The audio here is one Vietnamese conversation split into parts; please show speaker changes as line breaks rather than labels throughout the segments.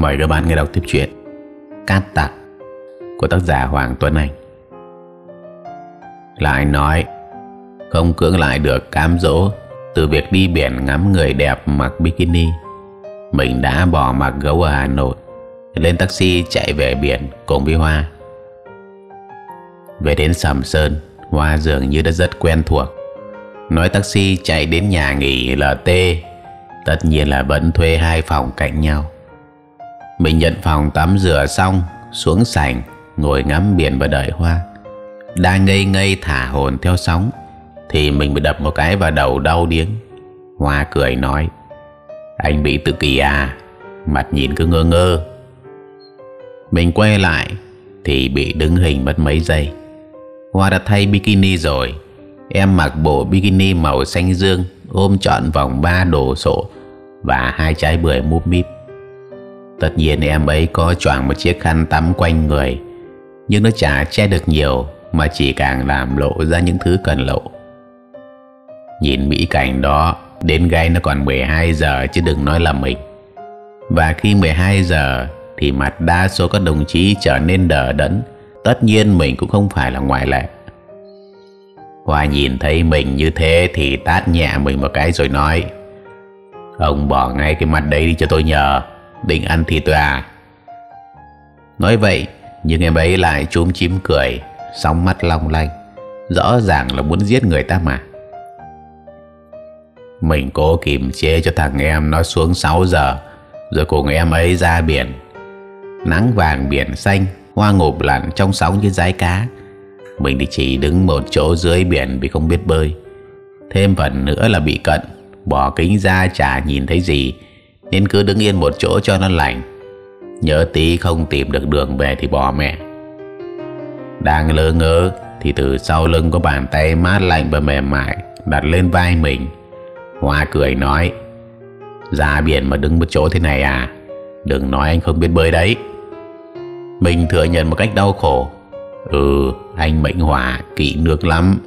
mời các bạn nghe đọc tiếp chuyện Cát Tạc của tác giả Hoàng Tuấn Anh Lại nói không cưỡng lại được cám dỗ từ việc đi biển ngắm người đẹp mặc bikini mình đã bỏ mặc gấu ở Hà Nội lên taxi chạy về biển cùng với Hoa về đến Sầm Sơn Hoa dường như đã rất quen thuộc nói taxi chạy đến nhà nghỉ LT tất nhiên là vẫn thuê hai phòng cạnh nhau mình nhận phòng tắm rửa xong Xuống sảnh Ngồi ngắm biển và đợi hoa Đang ngây ngây thả hồn theo sóng Thì mình bị đập một cái vào đầu đau điếng Hoa cười nói Anh bị tự kỳ à Mặt nhìn cứ ngơ ngơ Mình quay lại Thì bị đứng hình mất mấy giây Hoa đã thay bikini rồi Em mặc bộ bikini màu xanh dương Ôm trọn vòng ba đồ sổ Và hai trái bưởi múp míp Tất nhiên em ấy có choàng một chiếc khăn tắm quanh người Nhưng nó chả che được nhiều Mà chỉ càng làm lộ ra những thứ cần lộ Nhìn mỹ cảnh đó Đến gây nó còn 12 giờ chứ đừng nói là mình Và khi 12 giờ Thì mặt đa số các đồng chí trở nên đờ đẫn Tất nhiên mình cũng không phải là ngoại lệ Hoa nhìn thấy mình như thế Thì tát nhẹ mình một cái rồi nói Ông bỏ ngay cái mặt đấy đi cho tôi nhờ định ăn thịt tôi à nói vậy nhưng em ấy lại chúm chím cười sóng mắt long lanh rõ ràng là muốn giết người ta mà mình cố kìm chế cho thằng em nó xuống 6 giờ rồi cùng em ấy ra biển nắng vàng biển xanh hoa ngụp lặn trong sóng như dái cá mình thì chỉ đứng một chỗ dưới biển vì không biết bơi thêm phần nữa là bị cận bỏ kính ra chả nhìn thấy gì nên cứ đứng yên một chỗ cho nó lành Nhớ tí không tìm được đường về thì bỏ mẹ Đang lơ ngơ Thì từ sau lưng có bàn tay mát lạnh và mềm mại Đặt lên vai mình Hoa cười nói Ra biển mà đứng một chỗ thế này à Đừng nói anh không biết bơi đấy Mình thừa nhận một cách đau khổ Ừ anh mệnh hỏa kỵ nước lắm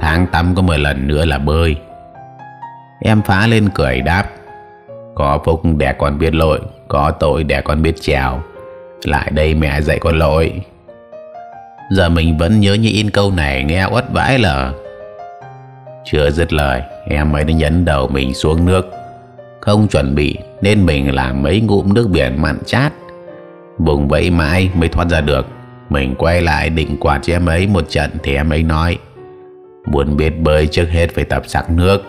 Tháng tắm có 10 lần nữa là bơi Em phá lên cười đáp có phúc để con biết lỗi Có tội để con biết trèo. Lại đây mẹ dạy con lỗi Giờ mình vẫn nhớ như in câu này Nghe uất vãi lờ Chưa dứt lời Em ấy đã nhấn đầu mình xuống nước Không chuẩn bị Nên mình làm mấy ngụm nước biển mặn chát Vùng vẫy mãi mới thoát ra được Mình quay lại định quạt cho em ấy một trận Thì em ấy nói Muốn biết bơi trước hết phải tập sạc nước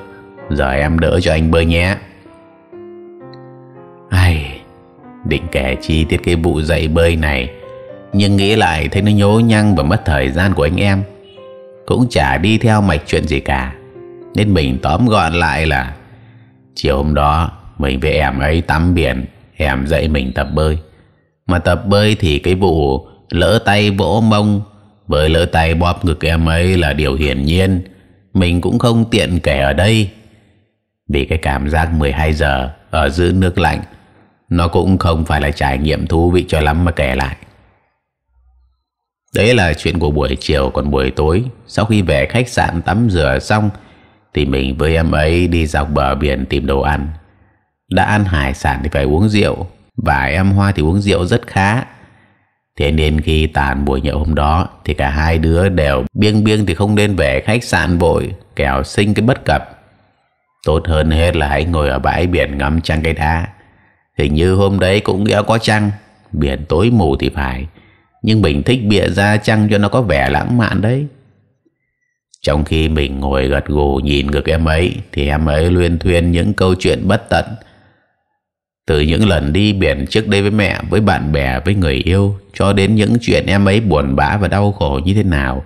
Giờ em đỡ cho anh bơi nhé Ai, định kể chi tiết cái vụ dạy bơi này Nhưng nghĩ lại thấy nó nhố nhăng và mất thời gian của anh em Cũng chả đi theo mạch chuyện gì cả Nên mình tóm gọn lại là Chiều hôm đó mình với em ấy tắm biển Em dạy mình tập bơi Mà tập bơi thì cái vụ lỡ tay vỗ mông Với lỡ tay bóp ngực em ấy là điều hiển nhiên Mình cũng không tiện kể ở đây Vì cái cảm giác 12 giờ ở giữa nước lạnh nó cũng không phải là trải nghiệm thú vị cho lắm mà kể lại đấy là chuyện của buổi chiều còn buổi tối sau khi về khách sạn tắm rửa xong thì mình với em ấy đi dọc bờ biển tìm đồ ăn đã ăn hải sản thì phải uống rượu và em hoa thì uống rượu rất khá thế nên khi tàn buổi nhậu hôm đó thì cả hai đứa đều biêng biêng thì không nên về khách sạn vội kẻo sinh cái bất cập tốt hơn hết là hãy ngồi ở bãi biển ngắm trăng cây đá Hình như hôm đấy cũng đã có trăng Biển tối mù thì phải Nhưng mình thích bịa ra trăng cho nó có vẻ lãng mạn đấy Trong khi mình ngồi gật gù nhìn ngược em ấy Thì em ấy luyên thuyên những câu chuyện bất tận Từ những lần đi biển trước đây với mẹ Với bạn bè, với người yêu Cho đến những chuyện em ấy buồn bã và đau khổ như thế nào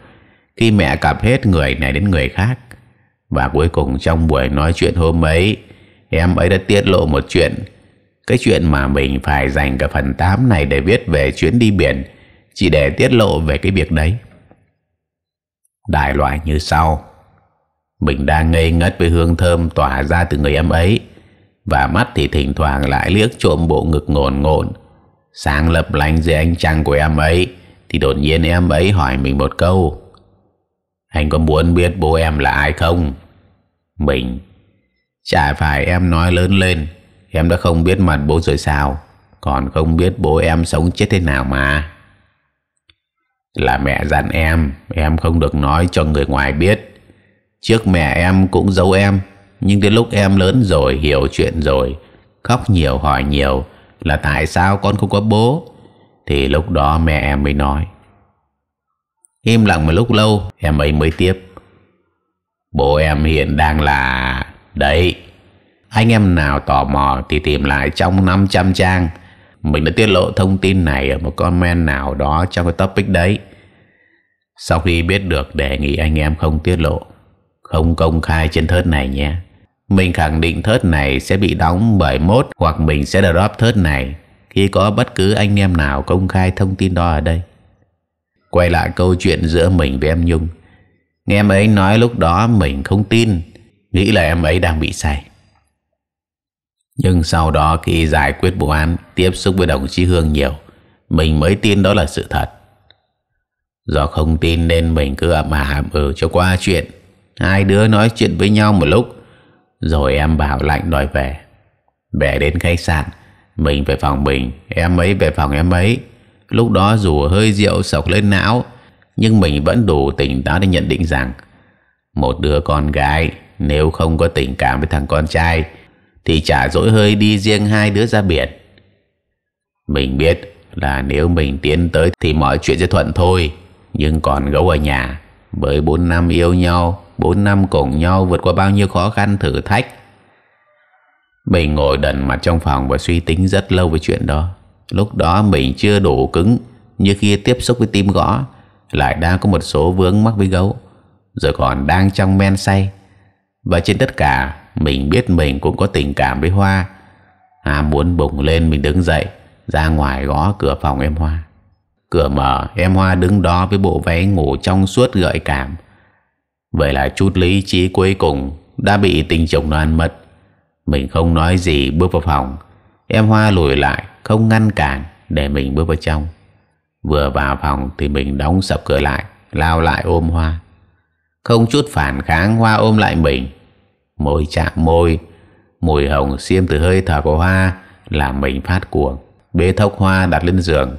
Khi mẹ cặp hết người này đến người khác Và cuối cùng trong buổi nói chuyện hôm ấy Em ấy đã tiết lộ một chuyện cái chuyện mà mình phải dành cả phần 8 này để viết về chuyến đi biển chỉ để tiết lộ về cái việc đấy. Đại loại như sau. Mình đang ngây ngất với hương thơm tỏa ra từ người em ấy và mắt thì thỉnh thoảng lại liếc trộm bộ ngực ngồn ngồn. Sáng lập lánh dưới ánh trăng của em ấy thì đột nhiên em ấy hỏi mình một câu. Anh có muốn biết bố em là ai không? Mình Chả phải em nói lớn lên Em đã không biết mặt bố rồi sao Còn không biết bố em sống chết thế nào mà Là mẹ dặn em Em không được nói cho người ngoài biết Trước mẹ em cũng giấu em Nhưng đến lúc em lớn rồi Hiểu chuyện rồi Khóc nhiều hỏi nhiều Là tại sao con không có bố Thì lúc đó mẹ em mới nói Im lặng một lúc lâu Em ấy mới tiếp Bố em hiện đang là Đấy anh em nào tò mò thì tìm lại trong 500 trang. Mình đã tiết lộ thông tin này ở một comment nào đó trong cái topic đấy. Sau khi biết được đề nghị anh em không tiết lộ, không công khai trên thớt này nhé. Mình khẳng định thớt này sẽ bị đóng bởi mốt hoặc mình sẽ drop thớt này khi có bất cứ anh em nào công khai thông tin đó ở đây. Quay lại câu chuyện giữa mình với em Nhung. Nghe em ấy nói lúc đó mình không tin, nghĩ là em ấy đang bị sai. Nhưng sau đó khi giải quyết vụ án Tiếp xúc với đồng chí Hương nhiều Mình mới tin đó là sự thật Do không tin nên mình cứ ậm à ừ cho qua chuyện Hai đứa nói chuyện với nhau một lúc Rồi em bảo Lạnh đòi về Về đến khách sạn Mình về phòng mình Em ấy về phòng em ấy Lúc đó dù hơi rượu sọc lên não Nhưng mình vẫn đủ tỉnh táo để nhận định rằng Một đứa con gái Nếu không có tình cảm với thằng con trai thì chả dỗi hơi đi riêng hai đứa ra biển mình biết là nếu mình tiến tới thì mọi chuyện sẽ thuận thôi nhưng còn gấu ở nhà với bốn năm yêu nhau bốn năm cùng nhau vượt qua bao nhiêu khó khăn thử thách mình ngồi đần mặt trong phòng và suy tính rất lâu về chuyện đó lúc đó mình chưa đủ cứng như khi tiếp xúc với tim gõ lại đang có một số vướng mắc với gấu rồi còn đang trong men say và trên tất cả mình biết mình cũng có tình cảm với Hoa Hà muốn bùng lên mình đứng dậy Ra ngoài gõ cửa phòng em Hoa Cửa mở em Hoa đứng đó với bộ váy ngủ trong suốt gợi cảm Vậy là chút lý trí cuối cùng Đã bị tình chồng nó ăn mất Mình không nói gì bước vào phòng Em Hoa lùi lại không ngăn cản Để mình bước vào trong Vừa vào phòng thì mình đóng sập cửa lại Lao lại ôm Hoa Không chút phản kháng Hoa ôm lại mình môi chạm môi mùi hồng xiêm từ hơi thở của hoa làm mình phát cuồng bế thốc hoa đặt lên giường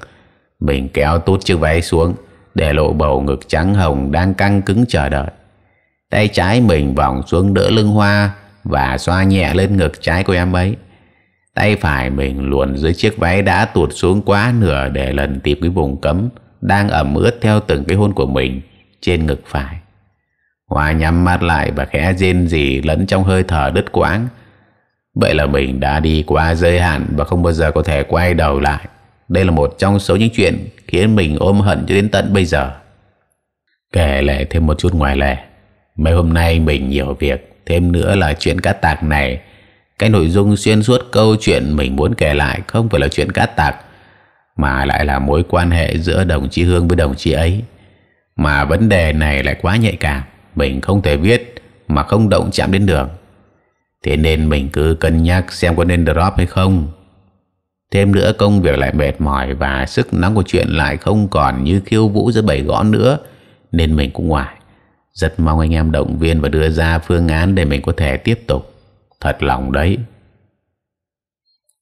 mình kéo tốt chiếc váy xuống để lộ bầu ngực trắng hồng đang căng cứng chờ đợi tay trái mình vòng xuống đỡ lưng hoa và xoa nhẹ lên ngực trái của em ấy tay phải mình luồn dưới chiếc váy đã tuột xuống quá nửa để lần tìm cái vùng cấm đang ẩm ướt theo từng cái hôn của mình trên ngực phải Hoa nhắm mắt lại và khẽ rên rỉ lẫn trong hơi thở đứt quãng. Vậy là mình đã đi qua giới hạn và không bao giờ có thể quay đầu lại. Đây là một trong số những chuyện khiến mình ôm hận cho đến tận bây giờ. Kể lại thêm một chút ngoài lề. Mấy hôm nay mình nhiều việc, thêm nữa là chuyện cát tạc này. Cái nội dung xuyên suốt câu chuyện mình muốn kể lại không phải là chuyện cát tạc, mà lại là mối quan hệ giữa đồng chí Hương với đồng chí ấy. Mà vấn đề này lại quá nhạy cảm mình không thể viết mà không động chạm đến đường thế nên mình cứ cân nhắc xem có nên drop hay không thêm nữa công việc lại mệt mỏi và sức nóng của chuyện lại không còn như khiêu vũ giữa bảy gõ nữa nên mình cũng ngoài rất mong anh em động viên và đưa ra phương án để mình có thể tiếp tục thật lòng đấy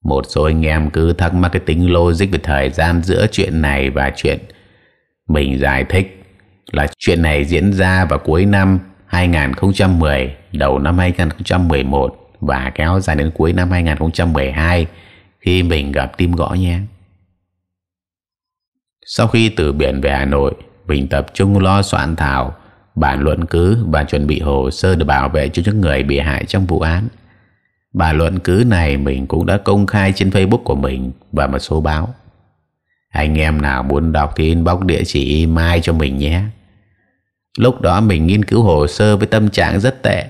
một số anh em cứ thắc mắc cái tính logic về thời gian giữa chuyện này và chuyện mình giải thích là chuyện này diễn ra vào cuối năm 2010 đầu năm 2011 và kéo dài đến cuối năm 2012 khi mình gặp tim gõ nhé. Sau khi từ biển về Hà Nội, mình tập trung lo soạn thảo bản luận cứ và chuẩn bị hồ sơ để bảo vệ cho những người bị hại trong vụ án. Bản luận cứ này mình cũng đã công khai trên Facebook của mình và một số báo. Anh em nào muốn đọc thì inbox địa chỉ mai cho mình nhé. Lúc đó mình nghiên cứu hồ sơ với tâm trạng rất tệ.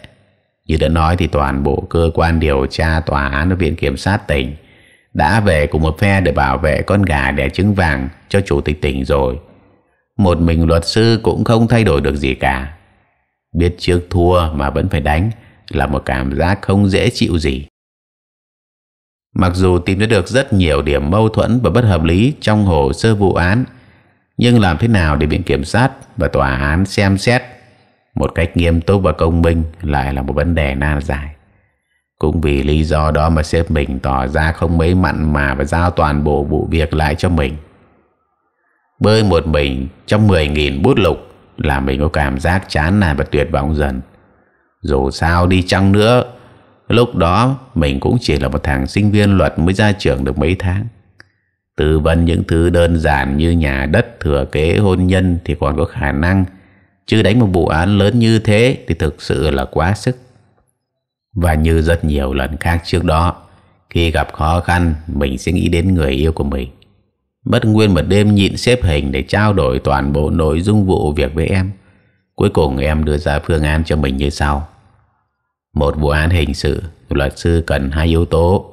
Như đã nói thì toàn bộ cơ quan điều tra tòa án và viện kiểm sát tỉnh đã về cùng một phe để bảo vệ con gà đẻ trứng vàng cho chủ tịch tỉnh rồi. Một mình luật sư cũng không thay đổi được gì cả. Biết trước thua mà vẫn phải đánh là một cảm giác không dễ chịu gì. Mặc dù tìm ra được rất nhiều điểm mâu thuẫn và bất hợp lý trong hồ sơ vụ án, nhưng làm thế nào để Viện Kiểm sát và Tòa án xem xét một cách nghiêm túc và công minh lại là một vấn đề nan giải. Cũng vì lý do đó mà sếp mình tỏ ra không mấy mặn mà và giao toàn bộ vụ việc lại cho mình. Bơi một mình trong 10.000 bút lục là mình có cảm giác chán nản và tuyệt vọng dần. Dù sao đi chăng nữa Lúc đó mình cũng chỉ là một thằng sinh viên luật mới ra trường được mấy tháng. Tư vấn những thứ đơn giản như nhà đất thừa kế hôn nhân thì còn có khả năng, chứ đánh một vụ án lớn như thế thì thực sự là quá sức. Và như rất nhiều lần khác trước đó, khi gặp khó khăn mình sẽ nghĩ đến người yêu của mình. Bất nguyên một đêm nhịn xếp hình để trao đổi toàn bộ nội dung vụ việc với em. Cuối cùng em đưa ra phương án cho mình như sau. Một vụ án hình sự, luật sư cần hai yếu tố,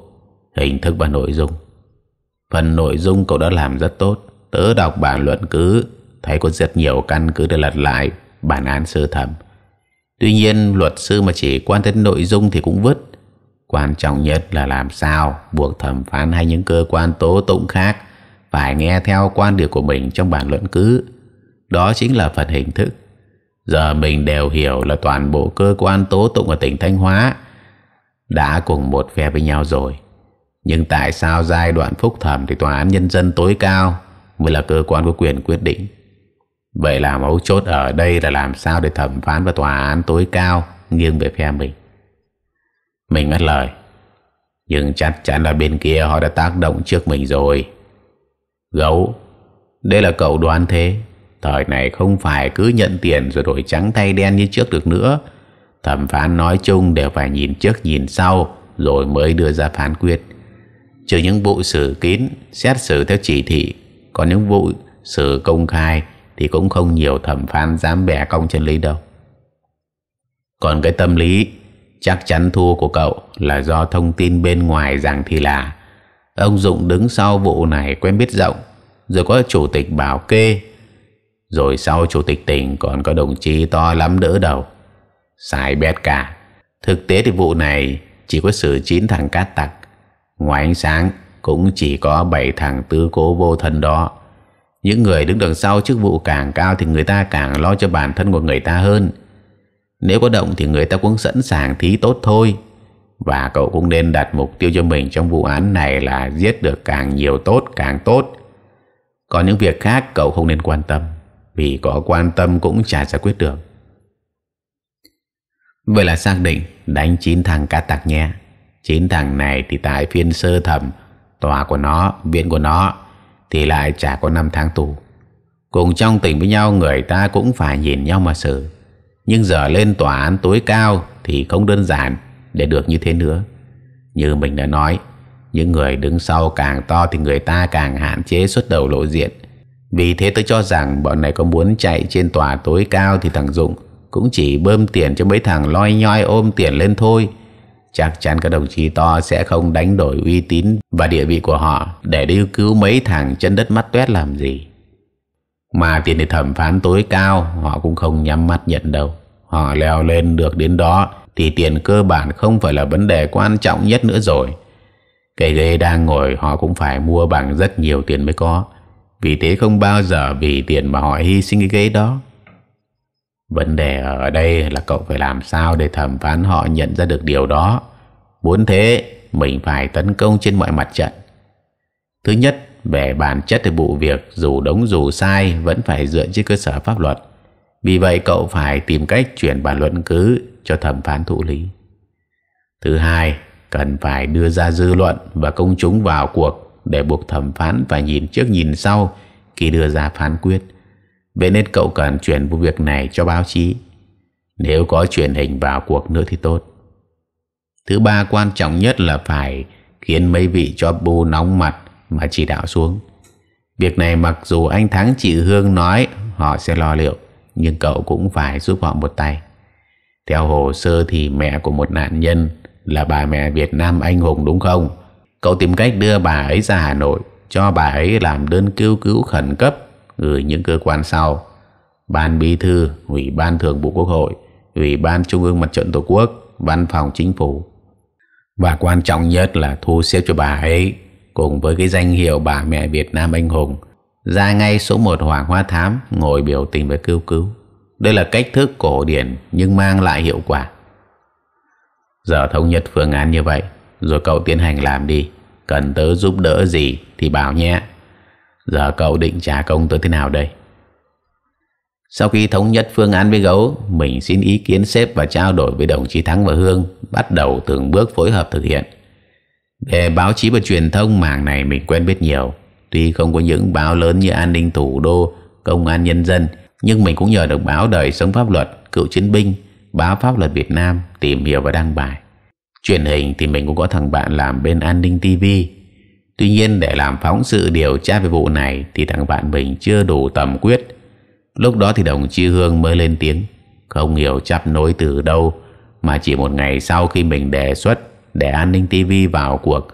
hình thức và nội dung. Phần nội dung cậu đã làm rất tốt, tớ đọc bản luận cứ thấy có rất nhiều căn cứ để lật lại bản án sơ thẩm. Tuy nhiên, luật sư mà chỉ quan tâm nội dung thì cũng vứt. Quan trọng nhất là làm sao buộc thẩm phán hay những cơ quan tố tụng khác phải nghe theo quan điểm của mình trong bản luận cứ. Đó chính là phần hình thức. Giờ mình đều hiểu là toàn bộ cơ quan tố tụng ở tỉnh Thanh Hóa đã cùng một phe với nhau rồi. Nhưng tại sao giai đoạn phúc thẩm thì tòa án nhân dân tối cao mới là cơ quan có quyền quyết định? Vậy là mấu chốt ở đây là làm sao để thẩm phán và tòa án tối cao nghiêng về phe mình. Mình ngắt lời. Nhưng chắc chắn là bên kia họ đã tác động trước mình rồi. Gấu, đây là cậu đoán thế. Thời này không phải cứ nhận tiền rồi đổi trắng tay đen như trước được nữa. Thẩm phán nói chung đều phải nhìn trước nhìn sau rồi mới đưa ra phán quyết. Trừ những vụ xử kín, xét xử theo chỉ thị, còn những vụ xử công khai thì cũng không nhiều thẩm phán dám bẻ cong chân lý đâu. Còn cái tâm lý chắc chắn thua của cậu là do thông tin bên ngoài rằng thì là ông Dụng đứng sau vụ này quen biết rộng rồi có chủ tịch bảo kê rồi sau chủ tịch tỉnh còn có đồng chí to lắm đỡ đầu Sai bét cả Thực tế thì vụ này chỉ có sự chín thằng cát tặc Ngoài ánh sáng cũng chỉ có 7 thằng tư cố vô thân đó Những người đứng đằng sau chức vụ càng cao thì người ta càng lo cho bản thân của người ta hơn Nếu có động thì người ta cũng sẵn sàng thí tốt thôi Và cậu cũng nên đặt mục tiêu cho mình trong vụ án này là giết được càng nhiều tốt càng tốt Còn những việc khác cậu không nên quan tâm vì có quan tâm cũng chả giải quyết được vậy là xác định đánh chín thằng cá tặc nhé chín thằng này thì tại phiên sơ thẩm tòa của nó viện của nó thì lại chả có 5 tháng tù cùng trong tỉnh với nhau người ta cũng phải nhìn nhau mà xử nhưng giờ lên tòa án tối cao thì không đơn giản để được như thế nữa như mình đã nói những người đứng sau càng to thì người ta càng hạn chế xuất đầu lộ diện vì thế tôi cho rằng bọn này có muốn chạy trên tòa tối cao thì thằng Dũng cũng chỉ bơm tiền cho mấy thằng loi nhoi ôm tiền lên thôi. Chắc chắn các đồng chí to sẽ không đánh đổi uy tín và địa vị của họ để đi cứu mấy thằng chân đất mắt tuét làm gì. Mà tiền để thẩm phán tối cao họ cũng không nhắm mắt nhận đâu. Họ leo lên được đến đó thì tiền cơ bản không phải là vấn đề quan trọng nhất nữa rồi. Cái ghế đang ngồi họ cũng phải mua bằng rất nhiều tiền mới có. Vì thế không bao giờ vì tiền mà họ hy sinh cái ghế đó Vấn đề ở đây là cậu phải làm sao để thẩm phán họ nhận ra được điều đó Muốn thế mình phải tấn công trên mọi mặt trận Thứ nhất về bản chất thì vụ việc dù đúng dù sai vẫn phải dựa trên cơ sở pháp luật Vì vậy cậu phải tìm cách chuyển bản luận cứ cho thẩm phán thụ lý Thứ hai cần phải đưa ra dư luận và công chúng vào cuộc để buộc thẩm phán phải nhìn trước nhìn sau khi đưa ra phán quyết. Vậy nên cậu cần chuyển vụ việc này cho báo chí. Nếu có truyền hình vào cuộc nữa thì tốt. Thứ ba quan trọng nhất là phải khiến mấy vị cho bu nóng mặt mà chỉ đạo xuống. Việc này mặc dù anh Thắng chị Hương nói họ sẽ lo liệu, nhưng cậu cũng phải giúp họ một tay. Theo hồ sơ thì mẹ của một nạn nhân là bà mẹ Việt Nam anh hùng đúng không? Cậu tìm cách đưa bà ấy ra Hà Nội cho bà ấy làm đơn kêu cứu khẩn cấp gửi những cơ quan sau Ban Bí thư, Ủy ban Thường vụ Quốc hội, Ủy ban Trung ương Mặt trận Tổ quốc, Văn phòng Chính phủ. Và quan trọng nhất là thu xếp cho bà ấy cùng với cái danh hiệu bà mẹ Việt Nam anh hùng ra ngay số 1 Hoàng Hoa Thám ngồi biểu tình và cứu cứu. Đây là cách thức cổ điển nhưng mang lại hiệu quả. Giờ thống nhất phương án như vậy rồi cậu tiến hành làm đi Cần tớ giúp đỡ gì thì bảo nhé Giờ cậu định trả công tớ thế nào đây Sau khi thống nhất phương án với gấu Mình xin ý kiến sếp và trao đổi với đồng chí Thắng và Hương Bắt đầu từng bước phối hợp thực hiện Về báo chí và truyền thông mảng này mình quen biết nhiều Tuy không có những báo lớn như An ninh Thủ đô, Công an Nhân dân Nhưng mình cũng nhờ được báo Đời sống pháp luật, Cựu chiến binh, báo pháp luật Việt Nam tìm hiểu và đăng bài truyền hình thì mình cũng có thằng bạn làm bên an ninh TV tuy nhiên để làm phóng sự điều tra về vụ này thì thằng bạn mình chưa đủ tầm quyết lúc đó thì đồng chí Hương mới lên tiếng không hiểu chắp nối từ đâu mà chỉ một ngày sau khi mình đề xuất để an ninh TV vào cuộc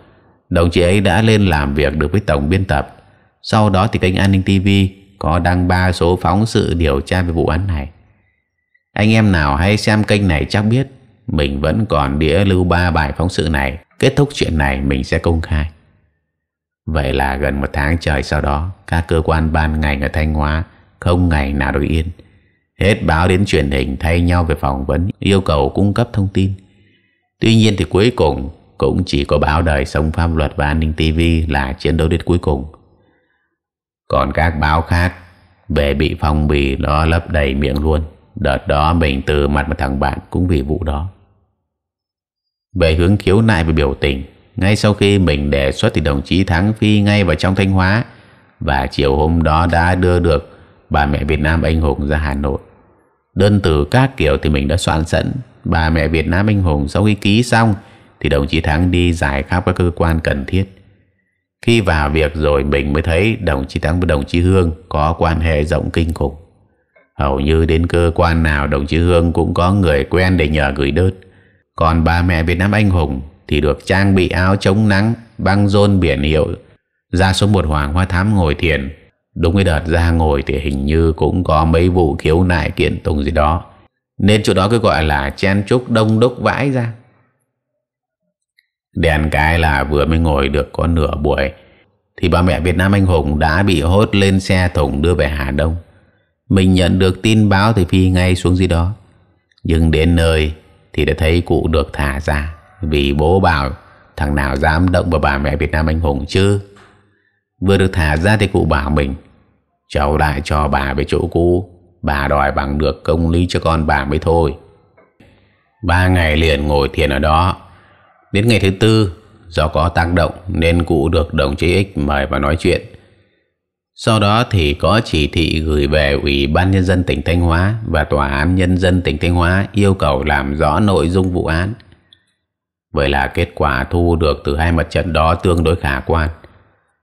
đồng chí ấy đã lên làm việc được với tổng biên tập sau đó thì kênh an ninh TV có đăng ba số phóng sự điều tra về vụ án này anh em nào hay xem kênh này chắc biết mình vẫn còn đĩa lưu ba bài phóng sự này Kết thúc chuyện này mình sẽ công khai Vậy là gần một tháng trời sau đó Các cơ quan ban ngành ở Thanh Hóa Không ngày nào được yên Hết báo đến truyền hình thay nhau về phỏng vấn Yêu cầu cung cấp thông tin Tuy nhiên thì cuối cùng Cũng chỉ có báo đời sống pháp luật và an ninh TV Là chiến đấu đến cuối cùng Còn các báo khác Về bị phong bì nó lấp đầy miệng luôn Đợt đó mình từ mặt một thằng bạn Cũng vì vụ đó về hướng khiếu nại về biểu tình ngay sau khi mình đề xuất thì đồng chí Thắng Phi ngay vào trong Thanh Hóa và chiều hôm đó đã đưa được bà mẹ Việt Nam anh hùng ra Hà Nội đơn từ các kiểu thì mình đã soạn sẵn bà mẹ Việt Nam anh hùng sau khi ký xong thì đồng chí Thắng đi giải khắp các cơ quan cần thiết khi vào việc rồi mình mới thấy đồng chí Thắng với đồng chí Hương có quan hệ rộng kinh khủng hầu như đến cơ quan nào đồng chí Hương cũng có người quen để nhờ gửi đơn còn bà mẹ Việt Nam anh hùng thì được trang bị áo chống nắng băng rôn biển hiệu ra số một hoàng hoa thám ngồi thiền đúng cái đợt ra ngồi thì hình như cũng có mấy vụ khiếu nại kiện tùng gì đó nên chỗ đó cứ gọi là chen trúc đông đúc vãi ra đèn cái là vừa mới ngồi được có nửa buổi thì bà mẹ Việt Nam anh hùng đã bị hốt lên xe thùng đưa về Hà Đông mình nhận được tin báo thì phi ngay xuống gì đó nhưng đến nơi thì đã thấy cụ được thả ra vì bố bảo thằng nào dám động vào bà mẹ Việt Nam anh hùng chứ. Vừa được thả ra thì cụ bảo mình cháu lại cho bà về chỗ cũ bà đòi bằng được công lý cho con bà mới thôi. Ba ngày liền ngồi thiền ở đó. Đến ngày thứ tư do có tác động nên cụ được đồng chí X mời vào nói chuyện. Sau đó thì có chỉ thị gửi về Ủy ban Nhân dân tỉnh Thanh Hóa và Tòa án Nhân dân tỉnh Thanh Hóa yêu cầu làm rõ nội dung vụ án. Vậy là kết quả thu được từ hai mặt trận đó tương đối khả quan.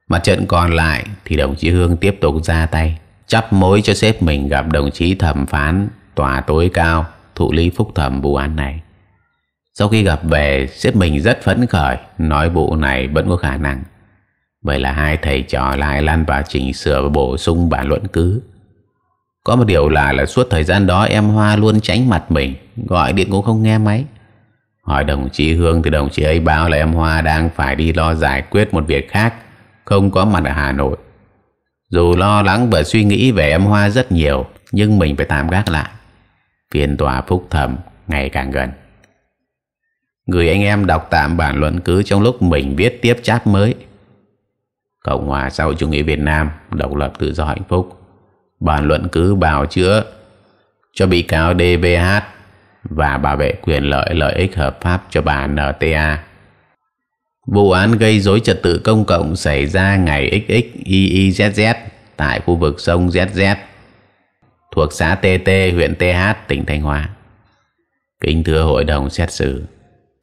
Mặt trận còn lại thì đồng chí Hương tiếp tục ra tay, chấp mối cho sếp mình gặp đồng chí thẩm phán tòa tối cao thụ lý phúc thẩm vụ án này. Sau khi gặp về, sếp mình rất phấn khởi, nói vụ này vẫn có khả năng. Vậy là hai thầy trò lại lan vào chỉnh sửa và bổ sung bản luận cứ. Có một điều là là suốt thời gian đó em Hoa luôn tránh mặt mình, gọi điện cũng không nghe máy. Hỏi đồng chí Hương thì đồng chí ấy báo là em Hoa đang phải đi lo giải quyết một việc khác, không có mặt ở Hà Nội. Dù lo lắng và suy nghĩ về em Hoa rất nhiều, nhưng mình phải tạm gác lại. Phiên tòa phúc thẩm ngày càng gần. Người anh em đọc tạm bản luận cứ trong lúc mình viết tiếp cháp mới. Cộng hòa xã hội chủ nghĩa Việt Nam độc lập tự do hạnh phúc bàn luận cứ bào chữa cho bị cáo DVH và bảo vệ quyền lợi lợi ích hợp pháp cho bà NTA. Vụ án gây rối trật tự công cộng xảy ra ngày XXIIZZ tại khu vực sông ZZ thuộc xã TT, huyện TH, tỉnh Thanh Hóa. Kính thưa hội đồng xét xử,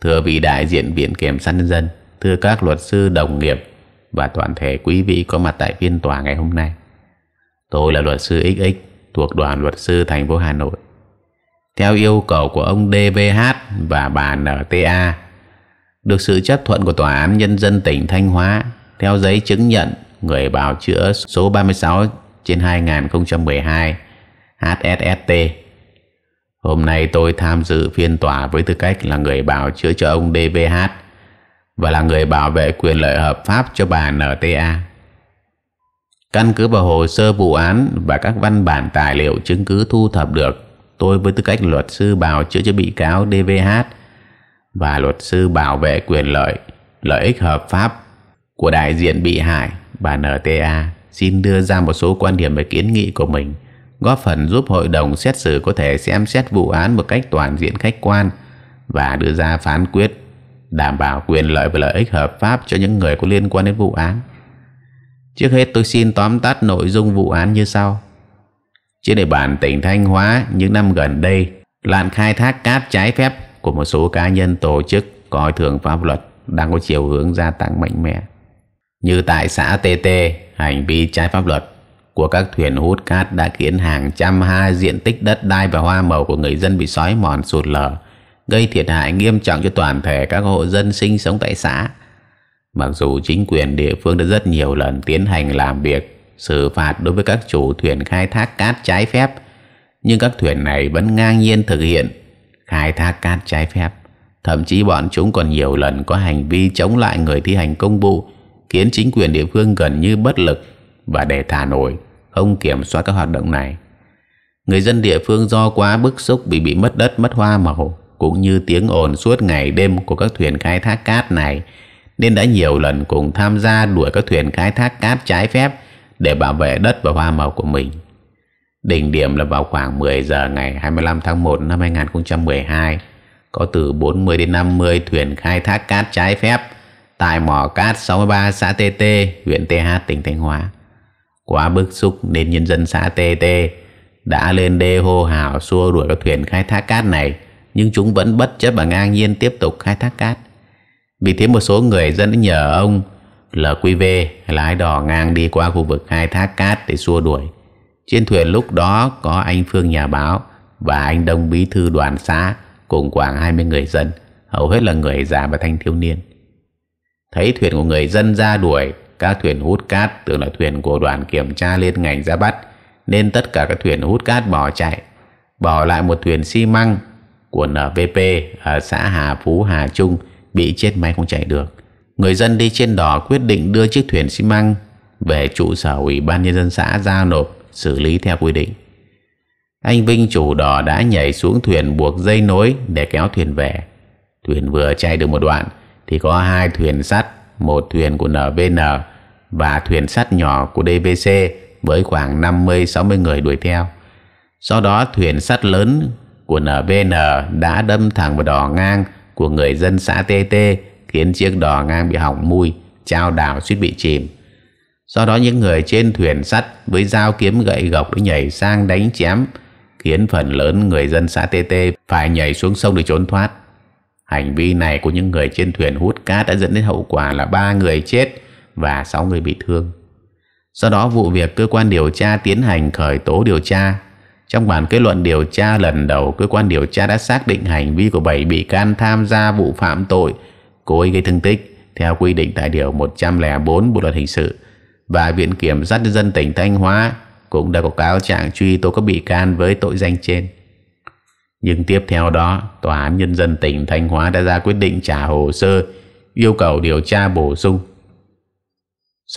thưa vị đại diện Viện Kiểm sát Nhân dân, thưa các luật sư đồng nghiệp và toàn thể quý vị có mặt tại phiên tòa ngày hôm nay. Tôi là luật sư XX thuộc đoàn luật sư thành phố Hà Nội. Theo yêu cầu của ông DVH và bà NTA, được sự chấp thuận của Tòa án Nhân dân tỉnh Thanh Hóa theo giấy chứng nhận người bào chữa số 36 trên 2012 HSST. Hôm nay tôi tham dự phiên tòa với tư cách là người bào chữa cho ông DVH và là người bảo vệ quyền lợi hợp pháp cho bà NTA. Căn cứ vào hồ sơ vụ án và các văn bản tài liệu chứng cứ thu thập được, tôi với tư cách luật sư bào chữa cho bị cáo DVH và luật sư bảo vệ quyền lợi, lợi ích hợp pháp của đại diện bị hại bà NTA xin đưa ra một số quan điểm về kiến nghị của mình, góp phần giúp hội đồng xét xử có thể xem xét vụ án một cách toàn diện khách quan và đưa ra phán quyết đảm bảo quyền lợi và lợi ích hợp pháp cho những người có liên quan đến vụ án. Trước hết tôi xin tóm tắt nội dung vụ án như sau. Trên địa bàn tỉnh Thanh Hóa những năm gần đây, làn khai thác cát trái phép của một số cá nhân tổ chức coi thường pháp luật đang có chiều hướng gia tăng mạnh mẽ. Như tại xã TT, hành vi trái pháp luật của các thuyền hút cát đã khiến hàng trăm ha diện tích đất đai và hoa màu của người dân bị sói mòn sụt lở gây thiệt hại nghiêm trọng cho toàn thể các hộ dân sinh sống tại xã. Mặc dù chính quyền địa phương đã rất nhiều lần tiến hành làm việc xử phạt đối với các chủ thuyền khai thác cát trái phép, nhưng các thuyền này vẫn ngang nhiên thực hiện khai thác cát trái phép. Thậm chí bọn chúng còn nhiều lần có hành vi chống lại người thi hành công vụ, khiến chính quyền địa phương gần như bất lực và để thả nổi, không kiểm soát các hoạt động này. Người dân địa phương do quá bức xúc bị bị mất đất mất hoa màu cũng như tiếng ồn suốt ngày đêm của các thuyền khai thác cát này nên đã nhiều lần cùng tham gia đuổi các thuyền khai thác cát trái phép để bảo vệ đất và hoa màu của mình. Đỉnh điểm là vào khoảng 10 giờ ngày 25 tháng 1 năm 2012 có từ 40 đến 50 thuyền khai thác cát trái phép tại mỏ cát 63 xã TT, huyện TH, tỉnh Thanh Hóa. Quá bức xúc nên nhân dân xã TT đã lên đê hô hào xua đuổi các thuyền khai thác cát này nhưng chúng vẫn bất chấp và ngang nhiên tiếp tục khai thác cát vì thế một số người dân đã nhờ ông LQV lái đò ngang đi qua khu vực khai thác cát để xua đuổi trên thuyền lúc đó có anh Phương nhà báo và anh Đông bí thư đoàn xã cùng khoảng 20 người dân hầu hết là người già và thanh thiếu niên thấy thuyền của người dân ra đuổi các thuyền hút cát tưởng là thuyền của đoàn kiểm tra liên ngành ra bắt nên tất cả các thuyền hút cát bỏ chạy bỏ lại một thuyền xi măng của NVP ở à, xã Hà Phú Hà Trung bị chết máy không chạy được. Người dân đi trên đò quyết định đưa chiếc thuyền xi măng về trụ sở ủy ban nhân dân xã giao nộp xử lý theo quy định. Anh Vinh chủ đò đã nhảy xuống thuyền buộc dây nối để kéo thuyền về. Thuyền vừa chạy được một đoạn thì có hai thuyền sắt, một thuyền của NVN và thuyền sắt nhỏ của DVC với khoảng 50-60 người đuổi theo. Sau đó thuyền sắt lớn của NBN đã đâm thẳng vào đò ngang của người dân xã TT khiến chiếc đò ngang bị hỏng mui, trao đảo suýt bị chìm. Do đó những người trên thuyền sắt với dao kiếm gậy gộc đã nhảy sang đánh chém khiến phần lớn người dân xã TT phải nhảy xuống sông để trốn thoát. Hành vi này của những người trên thuyền hút cát đã dẫn đến hậu quả là ba người chết và sáu người bị thương. Sau đó vụ việc cơ quan điều tra tiến hành khởi tố điều tra trong bản kết luận điều tra lần đầu, cơ quan điều tra đã xác định hành vi của 7 bị can tham gia vụ phạm tội cố ý gây thương tích theo quy định tại điều 104 Bộ luật hình sự và Viện kiểm sát nhân dân tỉnh Thanh Hóa cũng đã có cáo trạng truy tố các bị can với tội danh trên. Nhưng tiếp theo đó, Tòa án Nhân dân tỉnh Thanh Hóa đã ra quyết định trả hồ sơ yêu cầu điều tra bổ sung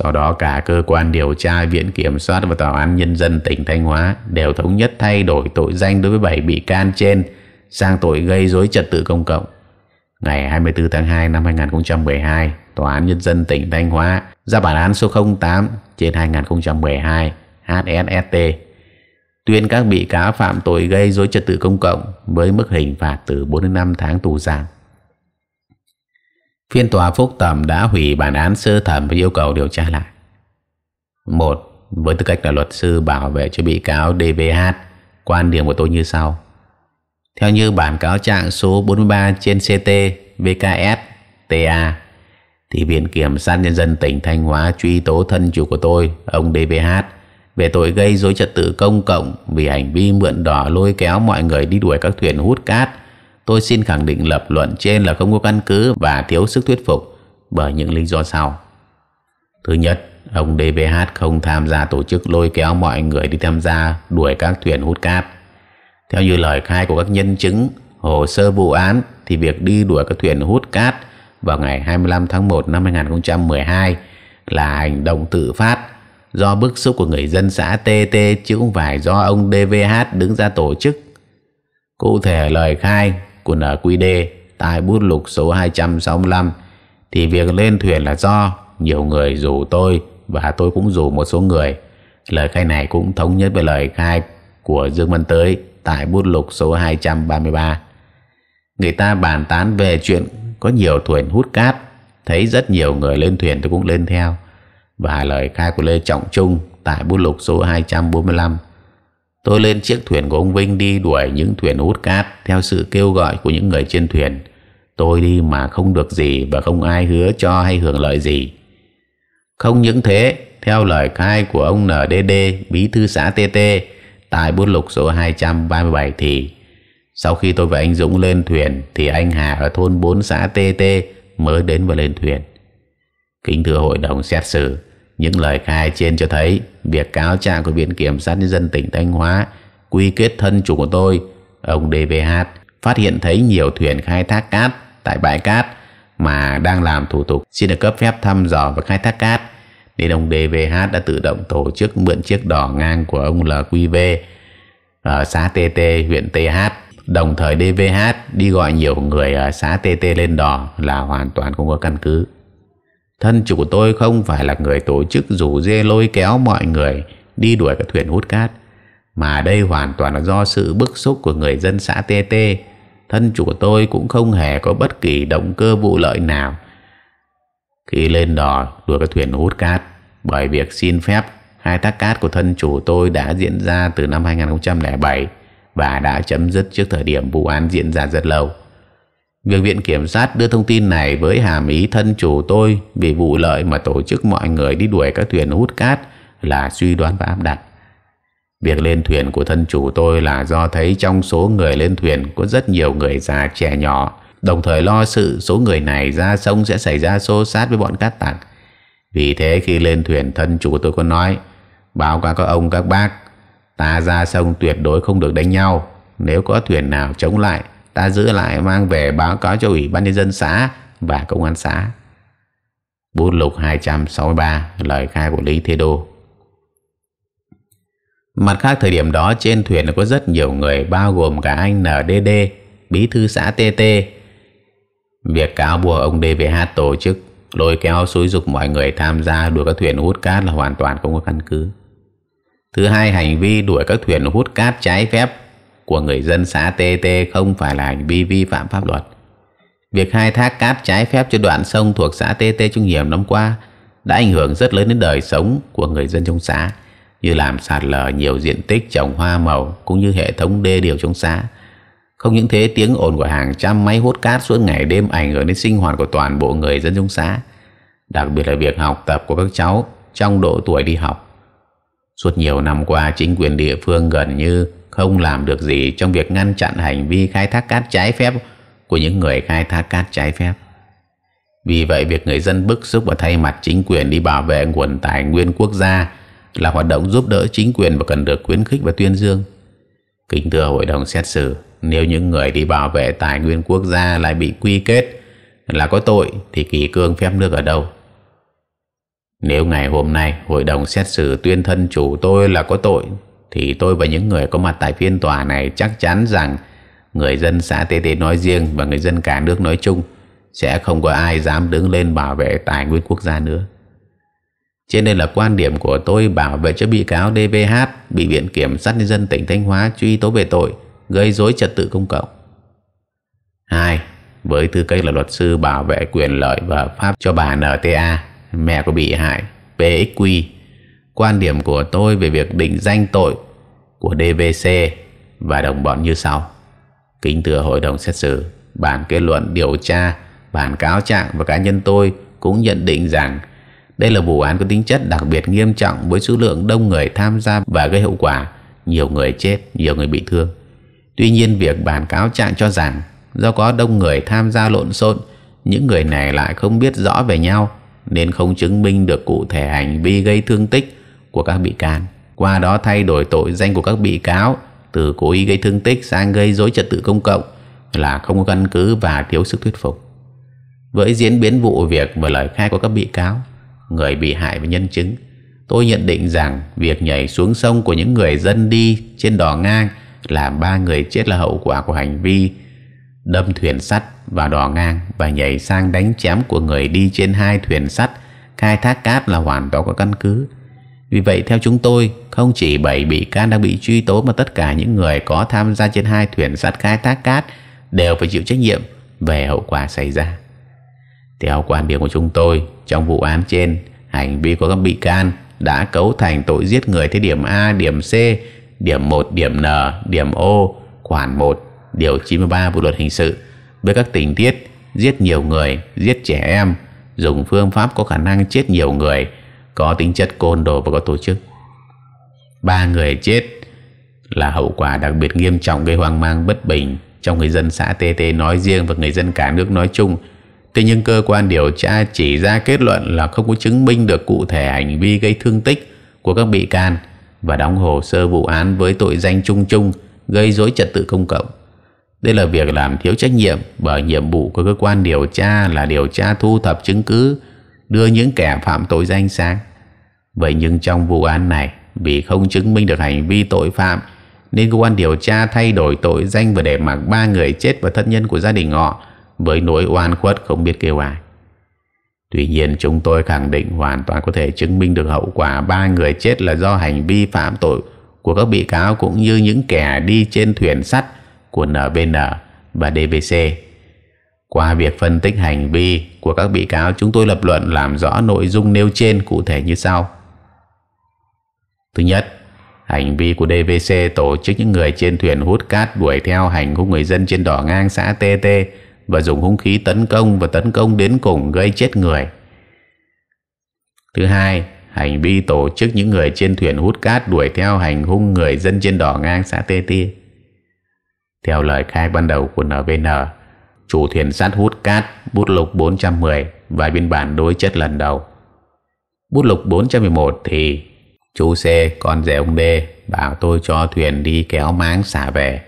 sau đó cả cơ quan điều tra, viện kiểm soát và tòa án nhân dân tỉnh Thanh Hóa đều thống nhất thay đổi tội danh đối với 7 bị can trên sang tội gây dối trật tự công cộng. Ngày 24 tháng 2 năm 2012, Tòa án Nhân dân tỉnh Thanh Hóa ra bản án số 08 trên 2012 HSST tuyên các bị cáo phạm tội gây dối trật tự công cộng với mức hình phạt từ 4 đến 5 tháng tù giam. Phiên tòa phúc thẩm đã hủy bản án sơ thẩm và yêu cầu điều tra lại. Một, với tư cách là luật sư bảo vệ cho bị cáo DVH, quan điểm của tôi như sau. Theo như bản cáo trạng số 43 trên CT VKS TA thì Viện Kiểm sát Nhân dân tỉnh Thanh Hóa truy tố thân chủ của tôi, ông DVH, về tội gây dối trật tự công cộng vì hành vi mượn đỏ lôi kéo mọi người đi đuổi các thuyền hút cát Tôi xin khẳng định lập luận trên là không có căn cứ và thiếu sức thuyết phục bởi những lý do sau. Thứ nhất, ông DVH không tham gia tổ chức lôi kéo mọi người đi tham gia đuổi các thuyền hút cát. Theo như lời khai của các nhân chứng, hồ sơ vụ án thì việc đi đuổi các thuyền hút cát vào ngày 25 tháng 1 năm 2012 là hành động tự phát do bức xúc của người dân xã TT chứ không phải do ông DVH đứng ra tổ chức. Cụ thể lời khai của NQD tại bút lục số 265 thì việc lên thuyền là do nhiều người rủ tôi và tôi cũng rủ một số người. Lời khai này cũng thống nhất với lời khai của Dương Văn Tới tại bút lục số 233. Người ta bàn tán về chuyện có nhiều thuyền hút cát, thấy rất nhiều người lên thuyền tôi cũng lên theo. Và lời khai của Lê Trọng Trung tại bút lục số 245 Tôi lên chiếc thuyền của ông Vinh đi đuổi những thuyền hút cát theo sự kêu gọi của những người trên thuyền. Tôi đi mà không được gì và không ai hứa cho hay hưởng lợi gì. Không những thế, theo lời khai của ông NDD, bí thư xã TT, tại bút lục số 237 thì sau khi tôi và anh Dũng lên thuyền thì anh Hà ở thôn 4 xã TT mới đến và lên thuyền. Kính thưa hội đồng xét xử, những lời khai trên cho thấy việc cáo trạng của Viện Kiểm sát Nhân dân tỉnh Thanh Hóa quy kết thân chủ của tôi, ông DBH, phát hiện thấy nhiều thuyền khai thác cát tại bãi cát mà đang làm thủ tục xin được cấp phép thăm dò và khai thác cát nên ông DVH đã tự động tổ chức mượn chiếc đỏ ngang của ông LQV ở xã TT huyện TH đồng thời DVH đi gọi nhiều người ở xã TT lên đỏ là hoàn toàn không có căn cứ Thân chủ tôi không phải là người tổ chức rủ dê lôi kéo mọi người đi đuổi các thuyền hút cát, mà đây hoàn toàn là do sự bức xúc của người dân xã TT. Thân chủ tôi cũng không hề có bất kỳ động cơ vụ lợi nào khi lên đò đuổi các thuyền hút cát bởi việc xin phép khai thác cát của thân chủ tôi đã diễn ra từ năm 2007 và đã chấm dứt trước thời điểm vụ án diễn ra rất lâu. Việc Viện Kiểm sát đưa thông tin này với hàm ý thân chủ tôi vì vụ lợi mà tổ chức mọi người đi đuổi các thuyền hút cát là suy đoán và áp đặt. Việc lên thuyền của thân chủ tôi là do thấy trong số người lên thuyền có rất nhiều người già trẻ nhỏ, đồng thời lo sự số người này ra sông sẽ xảy ra xô sát với bọn cát tặc. Vì thế khi lên thuyền thân chủ tôi có nói, báo cáo các ông các bác, ta ra sông tuyệt đối không được đánh nhau, nếu có thuyền nào chống lại ta giữ lại mang về báo cáo cho ủy ban nhân dân xã và công an xã bút lục 263 lời khai của Lý Thế Đô mặt khác thời điểm đó trên thuyền có rất nhiều người bao gồm cả anh NDD bí thư xã TT việc cáo bùa ông DVH tổ chức lôi kéo xúi dục mọi người tham gia đuổi các thuyền hút cát là hoàn toàn không có căn cứ thứ hai hành vi đuổi các thuyền hút cát trái phép của người dân xã TT không phải là hành vi vi phạm pháp luật. Việc khai thác cát trái phép trên đoạn sông thuộc xã TT trong nhiều năm qua đã ảnh hưởng rất lớn đến đời sống của người dân trong xã, như làm sạt lở nhiều diện tích trồng hoa màu cũng như hệ thống đê điều trong xã. Không những thế, tiếng ồn của hàng trăm máy hút cát suốt ngày đêm ảnh hưởng đến sinh hoạt của toàn bộ người dân trong xã, đặc biệt là việc học tập của các cháu trong độ tuổi đi học. Suốt nhiều năm qua, chính quyền địa phương gần như không làm được gì trong việc ngăn chặn hành vi khai thác cát trái phép của những người khai thác cát trái phép. Vì vậy, việc người dân bức xúc và thay mặt chính quyền đi bảo vệ nguồn tài nguyên quốc gia là hoạt động giúp đỡ chính quyền và cần được khuyến khích và tuyên dương. Kính thưa hội đồng xét xử, nếu những người đi bảo vệ tài nguyên quốc gia lại bị quy kết là có tội thì kỳ cương phép nước ở đâu? Nếu ngày hôm nay hội đồng xét xử tuyên thân chủ tôi là có tội thì tôi và những người có mặt tại phiên tòa này chắc chắn rằng người dân xã TT nói riêng và người dân cả nước nói chung sẽ không có ai dám đứng lên bảo vệ tài nguyên quốc gia nữa. Trên đây là quan điểm của tôi bảo vệ cho bị cáo DVH bị Viện Kiểm sát Nhân dân tỉnh Thanh Hóa truy tố về tội gây dối trật tự công cộng. 2. Với tư cách là luật sư bảo vệ quyền lợi và pháp cho bà NTA, mẹ của bị hại PXQ quan điểm của tôi về việc định danh tội của DVC và đồng bọn như sau. Kính thưa hội đồng xét xử, bản kết luận điều tra, bản cáo trạng và cá nhân tôi cũng nhận định rằng đây là vụ án có tính chất đặc biệt nghiêm trọng với số lượng đông người tham gia và gây hậu quả, nhiều người chết, nhiều người bị thương. Tuy nhiên việc bản cáo trạng cho rằng do có đông người tham gia lộn xộn, những người này lại không biết rõ về nhau nên không chứng minh được cụ thể hành vi gây thương tích của các bị can qua đó thay đổi tội danh của các bị cáo từ cố ý gây thương tích sang gây dối trật tự công cộng là không có căn cứ và thiếu sức thuyết phục với diễn biến vụ việc và lời khai của các bị cáo người bị hại và nhân chứng tôi nhận định rằng việc nhảy xuống sông của những người dân đi trên đò ngang là ba người chết là hậu quả của hành vi đâm thuyền sắt vào đò ngang và nhảy sang đánh chém của người đi trên hai thuyền sắt khai thác cát là hoàn toàn có căn cứ vì vậy theo chúng tôi, không chỉ 7 bị can đang bị truy tố mà tất cả những người có tham gia trên hai thuyền sắt khai thác cát đều phải chịu trách nhiệm về hậu quả xảy ra. Theo quan điểm của chúng tôi, trong vụ án trên, hành vi của các bị can đã cấu thành tội giết người theo điểm A, điểm C, điểm 1, điểm N, điểm O, khoản 1, điều 93 Bộ luật hình sự với các tình tiết giết nhiều người, giết trẻ em, dùng phương pháp có khả năng chết nhiều người có tính chất côn đồ và có tổ chức ba người chết là hậu quả đặc biệt nghiêm trọng gây hoang mang bất bình trong người dân xã TT nói riêng và người dân cả nước nói chung tuy nhiên cơ quan điều tra chỉ ra kết luận là không có chứng minh được cụ thể hành vi gây thương tích của các bị can và đóng hồ sơ vụ án với tội danh chung chung gây dối trật tự công cộng đây là việc làm thiếu trách nhiệm bởi nhiệm vụ của cơ quan điều tra là điều tra thu thập chứng cứ đưa những kẻ phạm tội danh sáng Vậy nhưng trong vụ án này Vì không chứng minh được hành vi tội phạm Nên cơ quan điều tra thay đổi tội danh Và để mặc ba người chết và thân nhân của gia đình họ Với nỗi oan khuất không biết kêu ai Tuy nhiên chúng tôi khẳng định hoàn toàn có thể chứng minh được hậu quả ba người chết là do hành vi phạm tội của các bị cáo cũng như những kẻ đi trên thuyền sắt của NBN và DVC. Qua việc phân tích hành vi của các bị cáo chúng tôi lập luận làm rõ nội dung nêu trên cụ thể như sau. Thứ nhất, hành vi của DVC tổ chức những người trên thuyền hút cát đuổi theo hành hung người dân trên đỏ ngang xã TT và dùng hung khí tấn công và tấn công đến cùng gây chết người. Thứ hai, hành vi tổ chức những người trên thuyền hút cát đuổi theo hành hung người dân trên đỏ ngang xã TT. Theo lời khai ban đầu của NVN, chủ thuyền sát hút cát bút lục 410 và biên bản đối chất lần đầu. Bút lục 411 thì Chú C, con rể ông B bảo tôi cho thuyền đi kéo máng xả về.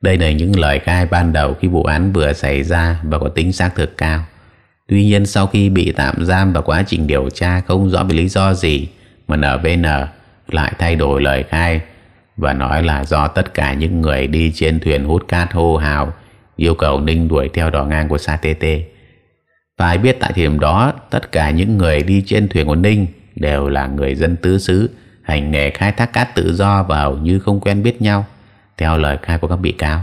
Đây là những lời khai ban đầu khi vụ án vừa xảy ra và có tính xác thực cao. Tuy nhiên sau khi bị tạm giam và quá trình điều tra không rõ vì lý do gì mà NVN lại thay đổi lời khai và nói là do tất cả những người đi trên thuyền hút cát hô hào yêu cầu Ninh đuổi theo đỏ ngang của Sa TT. Phải biết tại thời điểm đó tất cả những người đi trên thuyền của Ninh đều là người dân tứ xứ hành nghề khai thác cát tự do vào như không quen biết nhau theo lời khai của các bị cáo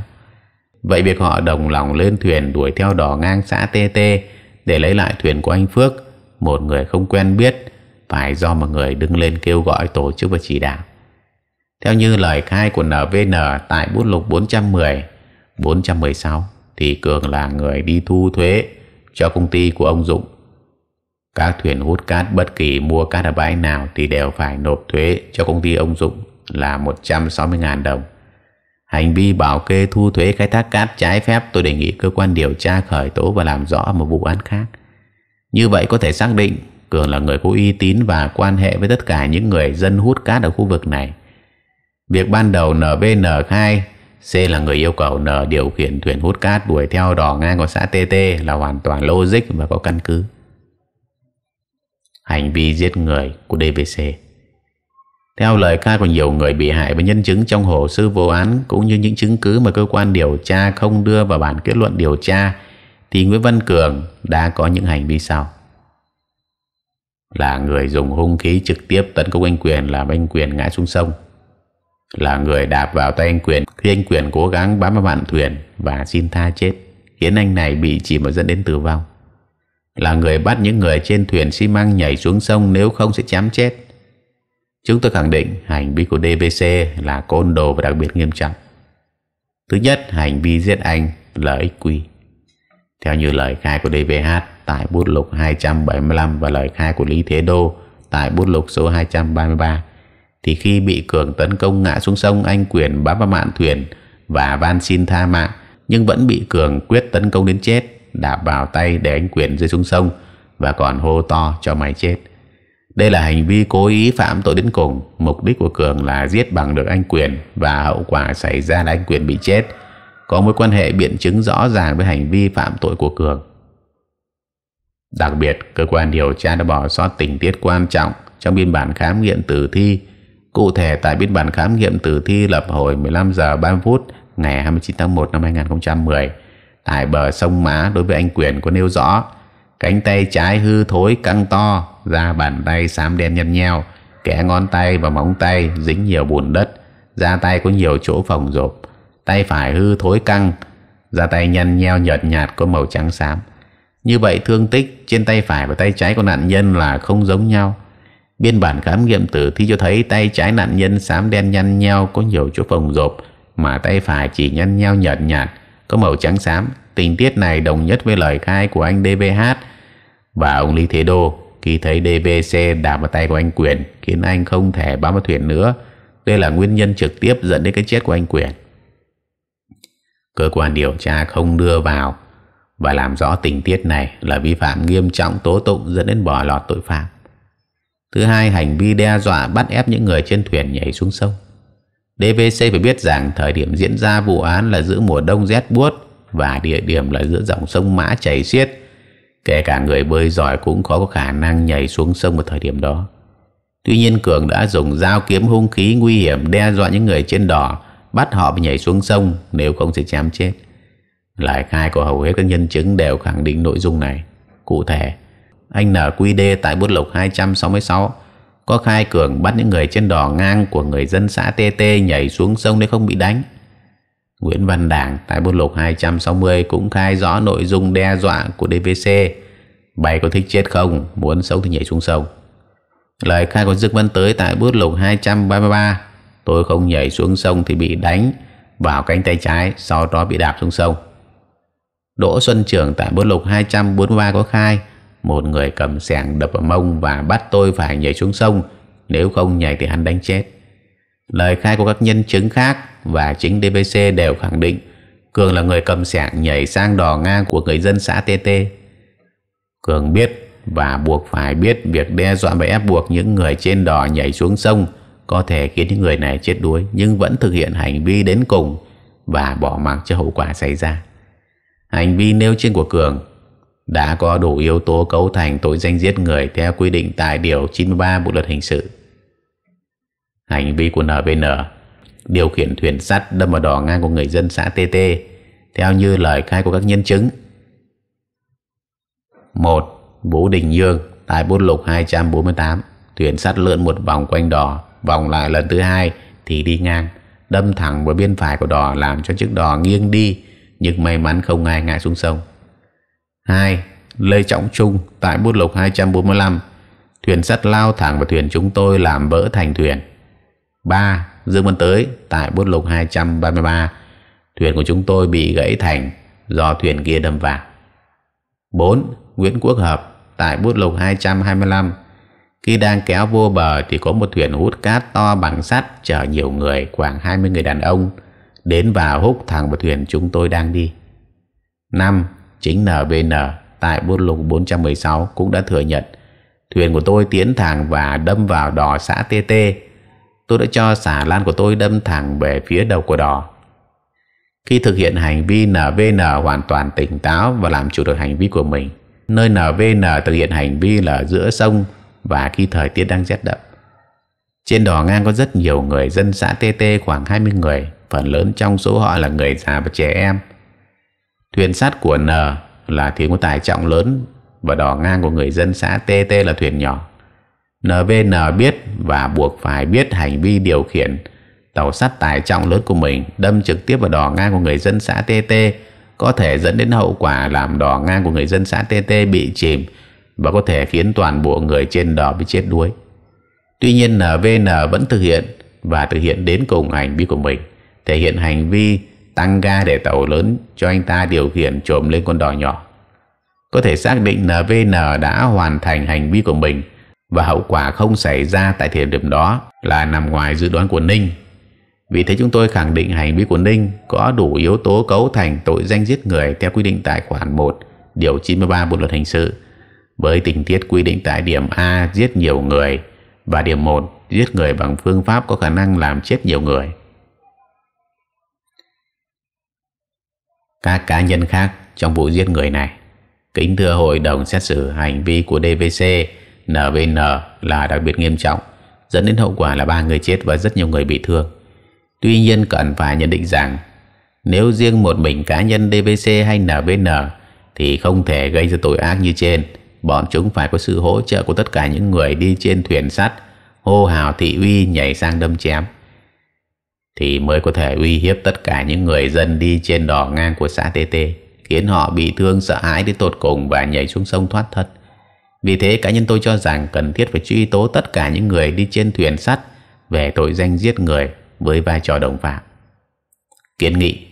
vậy việc họ đồng lòng lên thuyền đuổi theo đò ngang xã TT để lấy lại thuyền của anh Phước một người không quen biết phải do một người đứng lên kêu gọi tổ chức và chỉ đạo theo như lời khai của NVN tại bút lục 410 416 thì Cường là người đi thu thuế cho công ty của ông Dũng các thuyền hút cát bất kỳ mua cát ở bãi nào thì đều phải nộp thuế cho công ty ông Dũng là 160.000 đồng. Hành vi bảo kê thu thuế khai thác cát trái phép tôi đề nghị cơ quan điều tra khởi tố và làm rõ một vụ án khác. Như vậy có thể xác định Cường là người có uy tín và quan hệ với tất cả những người dân hút cát ở khu vực này. Việc ban đầu NBN khai C là người yêu cầu N điều khiển thuyền hút cát đuổi theo đò ngang của xã TT là hoàn toàn logic và có căn cứ hành vi giết người của DVC. Theo lời khai của nhiều người bị hại và nhân chứng trong hồ sơ vụ án cũng như những chứng cứ mà cơ quan điều tra không đưa vào bản kết luận điều tra thì Nguyễn Văn Cường đã có những hành vi sau. Là người dùng hung khí trực tiếp tấn công anh Quyền làm anh Quyền ngã xuống sông. Là người đạp vào tay anh Quyền khi anh Quyền cố gắng bám vào mạn thuyền và xin tha chết khiến anh này bị chìm và dẫn đến tử vong là người bắt những người trên thuyền xi măng nhảy xuống sông nếu không sẽ chém chết chúng tôi khẳng định hành vi của DBC là côn đồ và đặc biệt nghiêm trọng thứ nhất hành vi giết anh là ích quy theo như lời khai của DVH tại bút lục 275 và lời khai của Lý Thế Đô tại bút lục số 233 thì khi bị cường tấn công ngã xuống sông anh quyền bám vào mạng thuyền và van xin tha mạng nhưng vẫn bị cường quyết tấn công đến chết đạp vào tay để anh Quyền rơi xuống sông và còn hô to cho mày chết đây là hành vi cố ý phạm tội đến cùng mục đích của cường là giết bằng được anh quyền và hậu quả xảy ra là anh quyền bị chết có mối quan hệ biện chứng rõ ràng với hành vi phạm tội của cường đặc biệt cơ quan điều tra đã bỏ sót tình tiết quan trọng trong biên bản khám nghiệm tử thi cụ thể tại biên bản khám nghiệm tử thi lập hồi 15 giờ 30 phút ngày 29 tháng 1 năm 2010 tại bờ sông Má đối với anh Quyền có nêu rõ cánh tay trái hư thối căng to da bàn tay xám đen nhăn nheo kẻ ngón tay và móng tay dính nhiều bùn đất da tay có nhiều chỗ phồng rộp tay phải hư thối căng da tay nhăn nheo nhợt nhạt có màu trắng xám như vậy thương tích trên tay phải và tay trái của nạn nhân là không giống nhau biên bản khám nghiệm tử thi cho thấy tay trái nạn nhân xám đen nhăn nheo có nhiều chỗ phồng rộp mà tay phải chỉ nhăn nheo nhợt nhạt có màu trắng xám tình tiết này đồng nhất với lời khai của anh DVH và ông Lý Thế Đô khi thấy DVC đạp vào tay của anh Quyền khiến anh không thể bám vào thuyền nữa đây là nguyên nhân trực tiếp dẫn đến cái chết của anh Quyền cơ quan điều tra không đưa vào và làm rõ tình tiết này là vi phạm nghiêm trọng tố tụng dẫn đến bỏ lọt tội phạm thứ hai hành vi đe dọa bắt ép những người trên thuyền nhảy xuống sông DVC phải biết rằng thời điểm diễn ra vụ án là giữa mùa đông rét buốt và địa điểm là giữa dòng sông Mã chảy xiết. Kể cả người bơi giỏi cũng khó có khả năng nhảy xuống sông vào thời điểm đó. Tuy nhiên Cường đã dùng dao kiếm hung khí nguy hiểm đe dọa những người trên đò, bắt họ nhảy xuống sông nếu không sẽ chém chết. Lại khai của hầu hết các nhân chứng đều khẳng định nội dung này. Cụ thể, anh NQD tại bút lục 266 có khai cường bắt những người trên đò ngang của người dân xã TT nhảy xuống sông để không bị đánh. Nguyễn Văn Đảng tại buôn lục 260 cũng khai rõ nội dung đe dọa của DVC. Bày có thích chết không? Muốn sống thì nhảy xuống sông. Lời khai của Dương Văn Tới tại bút lục 233 Tôi không nhảy xuống sông thì bị đánh vào cánh tay trái sau đó bị đạp xuống sông. Đỗ Xuân Trường tại bút lục 243 có khai một người cầm sẻng đập vào mông và bắt tôi phải nhảy xuống sông Nếu không nhảy thì hắn đánh chết Lời khai của các nhân chứng khác và chính DBC đều khẳng định Cường là người cầm sẻng nhảy sang đò ngang của người dân xã TT Cường biết và buộc phải biết việc đe dọa và ép buộc những người trên đò nhảy xuống sông có thể khiến những người này chết đuối nhưng vẫn thực hiện hành vi đến cùng và bỏ mặc cho hậu quả xảy ra. Hành vi nêu trên của Cường đã có đủ yếu tố cấu thành tội danh giết người theo quy định tại Điều 93 Bộ Luật Hình sự. Hành vi của NVN điều khiển thuyền sắt đâm vào đỏ ngang của người dân xã TT theo như lời khai của các nhân chứng. 1. Vũ Đình Dương tại bút lục 248 thuyền sắt lượn một vòng quanh đỏ vòng lại lần thứ hai thì đi ngang đâm thẳng vào bên phải của đò làm cho chiếc đò nghiêng đi nhưng may mắn không ai ngã xuống sông 2. Lê Trọng Trung tại bút lục 245 Thuyền sắt lao thẳng vào thuyền chúng tôi làm vỡ thành thuyền 3. Dương Văn Tới tại bút lục 233 Thuyền của chúng tôi bị gãy thành do thuyền kia đâm vào 4. Nguyễn Quốc Hợp tại bút lục 225 Khi đang kéo vô bờ thì có một thuyền hút cát to bằng sắt chở nhiều người khoảng 20 người đàn ông đến và hút thẳng vào thuyền chúng tôi đang đi 5. Chính NBN ờ, tại bút lục 416 cũng đã thừa nhận Thuyền của tôi tiến thẳng và đâm vào đò xã TT Tôi đã cho xà lan của tôi đâm thẳng về phía đầu của đò Khi thực hiện hành vi NVN hoàn toàn tỉnh táo và làm chủ được hành vi của mình Nơi NVN thực hiện hành vi là giữa sông và khi thời tiết đang rét đậm trên đò ngang có rất nhiều người dân xã TT khoảng 20 người, phần lớn trong số họ là người già và trẻ em. Thuyền sắt của N là thuyền có tải trọng lớn và đò ngang của người dân xã TT là thuyền nhỏ. NVN biết và buộc phải biết hành vi điều khiển tàu sắt tải trọng lớn của mình đâm trực tiếp vào đò ngang của người dân xã TT có thể dẫn đến hậu quả làm đò ngang của người dân xã TT bị chìm và có thể khiến toàn bộ người trên đò bị chết đuối. Tuy nhiên NVN vẫn thực hiện và thực hiện đến cùng hành vi của mình, thể hiện hành vi tăng ga để tàu lớn cho anh ta điều khiển trộm lên con đò nhỏ. Có thể xác định NVN đã hoàn thành hành vi của mình và hậu quả không xảy ra tại thời điểm đó là nằm ngoài dự đoán của Ninh. Vì thế chúng tôi khẳng định hành vi của Ninh có đủ yếu tố cấu thành tội danh giết người theo quy định tại khoản 1, điều 93 Bộ luật hình sự với tình tiết quy định tại điểm A giết nhiều người và điểm 1 giết người bằng phương pháp có khả năng làm chết nhiều người. các cá nhân khác trong vụ giết người này. Kính thưa hội đồng xét xử hành vi của DVC, NVN là đặc biệt nghiêm trọng, dẫn đến hậu quả là ba người chết và rất nhiều người bị thương. Tuy nhiên cần phải nhận định rằng nếu riêng một mình cá nhân DVC hay NVN thì không thể gây ra tội ác như trên. Bọn chúng phải có sự hỗ trợ của tất cả những người đi trên thuyền sắt, hô hào thị uy nhảy sang đâm chém thì mới có thể uy hiếp tất cả những người dân đi trên đò ngang của xã TT khiến họ bị thương sợ hãi đến tột cùng và nhảy xuống sông thoát thân. Vì thế cá nhân tôi cho rằng cần thiết phải truy tố tất cả những người đi trên thuyền sắt về tội danh giết người với vai trò đồng phạm. Kiến nghị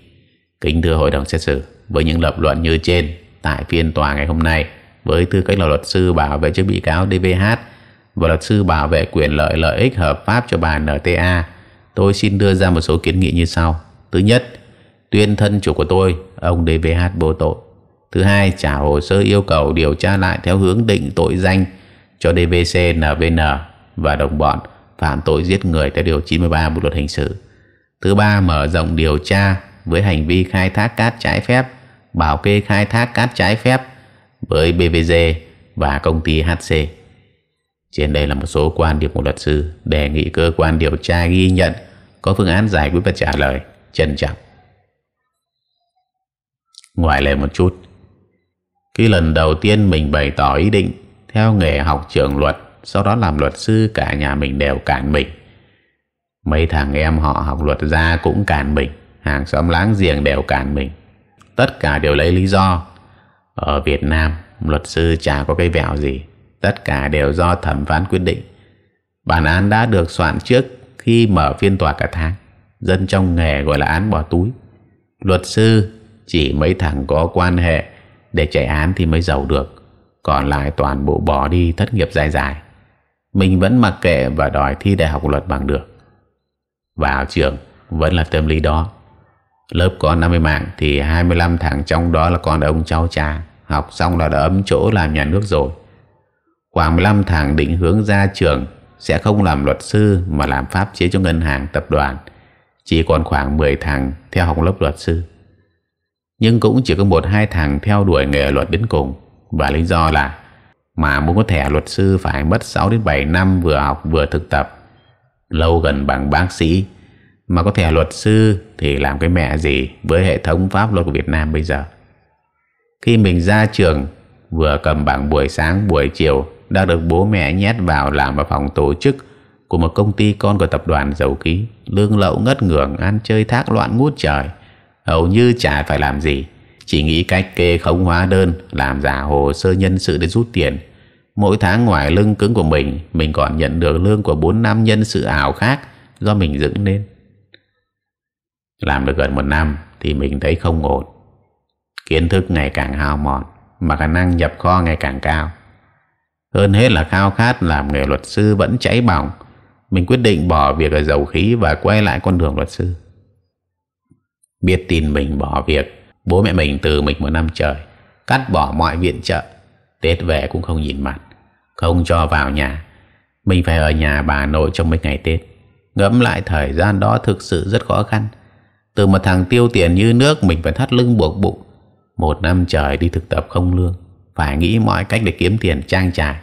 Kính thưa hội đồng xét xử với những lập luận như trên tại phiên tòa ngày hôm nay với tư cách là luật sư bảo vệ cho bị cáo DVH và luật sư bảo vệ quyền lợi lợi ích hợp pháp cho bà NTA tôi xin đưa ra một số kiến nghị như sau thứ nhất tuyên thân chủ của tôi ông DVH vô tội thứ hai trả hồ sơ yêu cầu điều tra lại theo hướng định tội danh cho DVC NVN và đồng bọn phạm tội giết người theo điều 93 bộ luật hình sự thứ ba mở rộng điều tra với hành vi khai thác cát trái phép bảo kê khai thác cát trái phép với BVG và công ty HC trên đây là một số quan điểm của luật sư đề nghị cơ quan điều tra ghi nhận có phương án giải quyết và trả lời trân trọng. Ngoài lệ một chút, khi lần đầu tiên mình bày tỏ ý định theo nghề học trường luật, sau đó làm luật sư cả nhà mình đều cản mình. Mấy thằng em họ học luật ra cũng cản mình, hàng xóm láng giềng đều cản mình. Tất cả đều lấy lý do. Ở Việt Nam, luật sư chả có cái vẹo gì tất cả đều do thẩm phán quyết định. Bản án đã được soạn trước khi mở phiên tòa cả tháng, dân trong nghề gọi là án bỏ túi. Luật sư chỉ mấy thằng có quan hệ để chạy án thì mới giàu được, còn lại toàn bộ bỏ đi thất nghiệp dài dài. Mình vẫn mặc kệ và đòi thi đại học luật bằng được. Vào trường vẫn là tâm lý đó. Lớp có 50 mạng thì 25 thằng trong đó là con ông cháu cha, học xong là đã ấm chỗ làm nhà nước rồi. Khoảng 15 thằng định hướng ra trường sẽ không làm luật sư mà làm pháp chế cho ngân hàng tập đoàn. Chỉ còn khoảng 10 thằng theo học lớp luật sư. Nhưng cũng chỉ có một hai thằng theo đuổi nghề luật đến cùng. Và lý do là mà muốn có thẻ luật sư phải mất 6 đến 7 năm vừa học vừa thực tập. Lâu gần bằng bác sĩ mà có thẻ luật sư thì làm cái mẹ gì với hệ thống pháp luật của Việt Nam bây giờ. Khi mình ra trường vừa cầm bảng buổi sáng buổi chiều đã được bố mẹ nhét vào làm ở phòng tổ chức của một công ty con của tập đoàn dầu khí lương lậu ngất ngưởng ăn chơi thác loạn ngút trời hầu như chả phải làm gì chỉ nghĩ cách kê khống hóa đơn làm giả hồ sơ nhân sự để rút tiền mỗi tháng ngoài lưng cứng của mình mình còn nhận được lương của bốn năm nhân sự ảo khác do mình dựng nên làm được gần một năm thì mình thấy không ổn kiến thức ngày càng hao mòn mà khả năng nhập kho ngày càng cao hơn hết là khao khát làm nghề luật sư vẫn cháy bỏng. Mình quyết định bỏ việc ở dầu khí và quay lại con đường luật sư. Biết tin mình bỏ việc, bố mẹ mình từ mình một năm trời, cắt bỏ mọi viện trợ. Tết về cũng không nhìn mặt, không cho vào nhà. Mình phải ở nhà bà nội trong mấy ngày Tết. Ngẫm lại thời gian đó thực sự rất khó khăn. Từ một thằng tiêu tiền như nước mình phải thắt lưng buộc bụng. Một năm trời đi thực tập không lương phải nghĩ mọi cách để kiếm tiền trang trải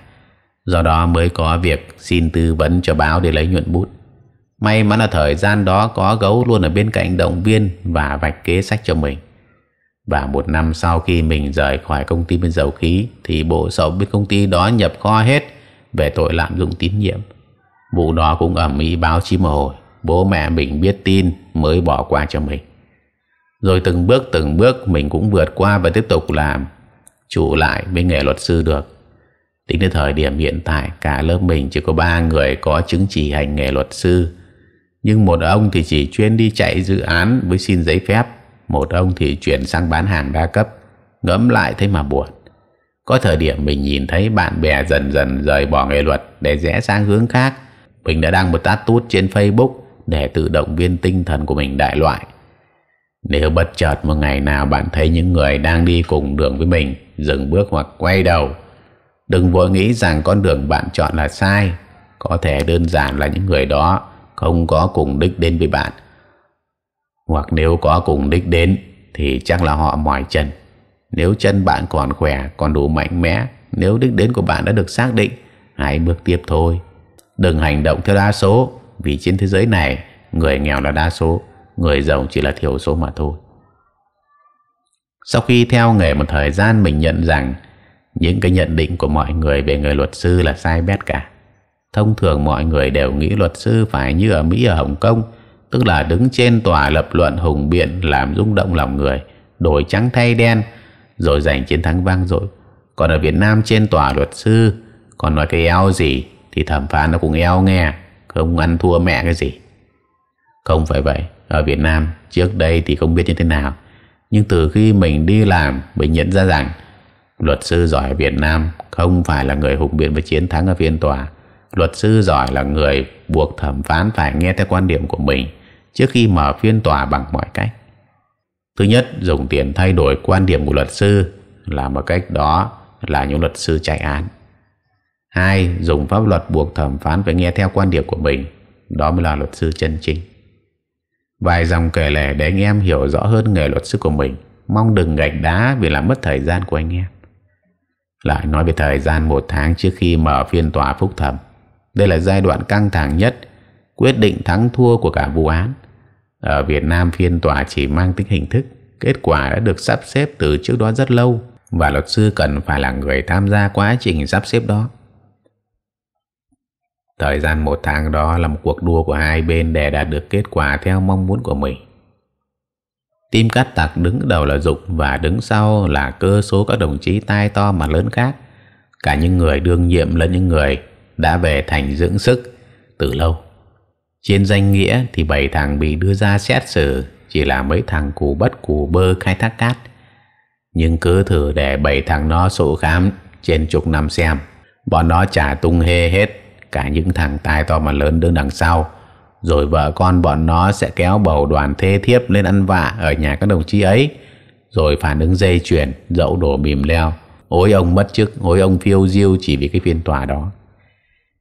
do đó mới có việc xin tư vấn cho báo để lấy nhuận bút may mắn là thời gian đó có gấu luôn ở bên cạnh động viên và vạch kế sách cho mình và một năm sau khi mình rời khỏi công ty bên dầu khí thì bộ sậu bên công ty đó nhập kho hết về tội lạm dụng tín nhiệm vụ đó cũng ẩm ý báo chí mà hồi bố mẹ mình biết tin mới bỏ qua cho mình rồi từng bước từng bước mình cũng vượt qua và tiếp tục làm trụ lại với nghề luật sư được tính đến thời điểm hiện tại cả lớp mình chỉ có ba người có chứng chỉ hành nghề luật sư nhưng một ông thì chỉ chuyên đi chạy dự án với xin giấy phép một ông thì chuyển sang bán hàng đa cấp ngẫm lại thế mà buồn có thời điểm mình nhìn thấy bạn bè dần dần rời bỏ nghề luật để rẽ sang hướng khác mình đã đăng một tát tút trên facebook để tự động viên tinh thần của mình đại loại nếu bất chợt một ngày nào bạn thấy những người đang đi cùng đường với mình dừng bước hoặc quay đầu, đừng vội nghĩ rằng con đường bạn chọn là sai. Có thể đơn giản là những người đó không có cùng đích đến với bạn. Hoặc nếu có cùng đích đến thì chắc là họ mỏi chân. Nếu chân bạn còn khỏe, còn đủ mạnh mẽ, nếu đích đến của bạn đã được xác định, hãy bước tiếp thôi. Đừng hành động theo đa số, vì trên thế giới này, người nghèo là đa số người giàu chỉ là thiểu số mà thôi sau khi theo nghề một thời gian mình nhận rằng những cái nhận định của mọi người về người luật sư là sai bét cả thông thường mọi người đều nghĩ luật sư phải như ở mỹ ở hồng kông tức là đứng trên tòa lập luận hùng biện làm rung động lòng người đổi trắng thay đen rồi giành chiến thắng vang dội còn ở việt nam trên tòa luật sư còn nói cái eo gì thì thẩm phán nó cũng eo nghe không ăn thua mẹ cái gì không phải vậy ở Việt Nam trước đây thì không biết như thế nào Nhưng từ khi mình đi làm Mình nhận ra rằng Luật sư giỏi Việt Nam không phải là người hùng biện và chiến thắng ở phiên tòa Luật sư giỏi là người buộc thẩm phán phải nghe theo quan điểm của mình Trước khi mở phiên tòa bằng mọi cách Thứ nhất, dùng tiền thay đổi quan điểm của luật sư là một cách đó là những luật sư chạy án. Hai, dùng pháp luật buộc thẩm phán phải nghe theo quan điểm của mình. Đó mới là luật sư chân chính vài dòng kể lể để anh em hiểu rõ hơn nghề luật sư của mình mong đừng gạch đá vì làm mất thời gian của anh em lại nói về thời gian một tháng trước khi mở phiên tòa phúc thẩm đây là giai đoạn căng thẳng nhất quyết định thắng thua của cả vụ án ở Việt Nam phiên tòa chỉ mang tính hình thức kết quả đã được sắp xếp từ trước đó rất lâu và luật sư cần phải là người tham gia quá trình sắp xếp đó Thời gian một tháng đó là một cuộc đua của hai bên để đạt được kết quả theo mong muốn của mình. Tim cắt tặc đứng đầu là Dục và đứng sau là cơ số các đồng chí tai to mà lớn khác. Cả những người đương nhiệm lẫn những người đã về thành dưỡng sức từ lâu. Trên danh nghĩa thì bảy thằng bị đưa ra xét xử chỉ là mấy thằng cù bất cù bơ khai thác cát. Nhưng cứ thử để bảy thằng nó sổ khám trên chục năm xem, bọn nó trả tung hê hết cả những thằng tai to mà lớn đứng đằng sau rồi vợ con bọn nó sẽ kéo bầu đoàn thê thiếp lên ăn vạ ở nhà các đồng chí ấy rồi phản ứng dây chuyền dẫu đổ bìm leo ôi ông mất chức ôi ông phiêu diêu chỉ vì cái phiên tòa đó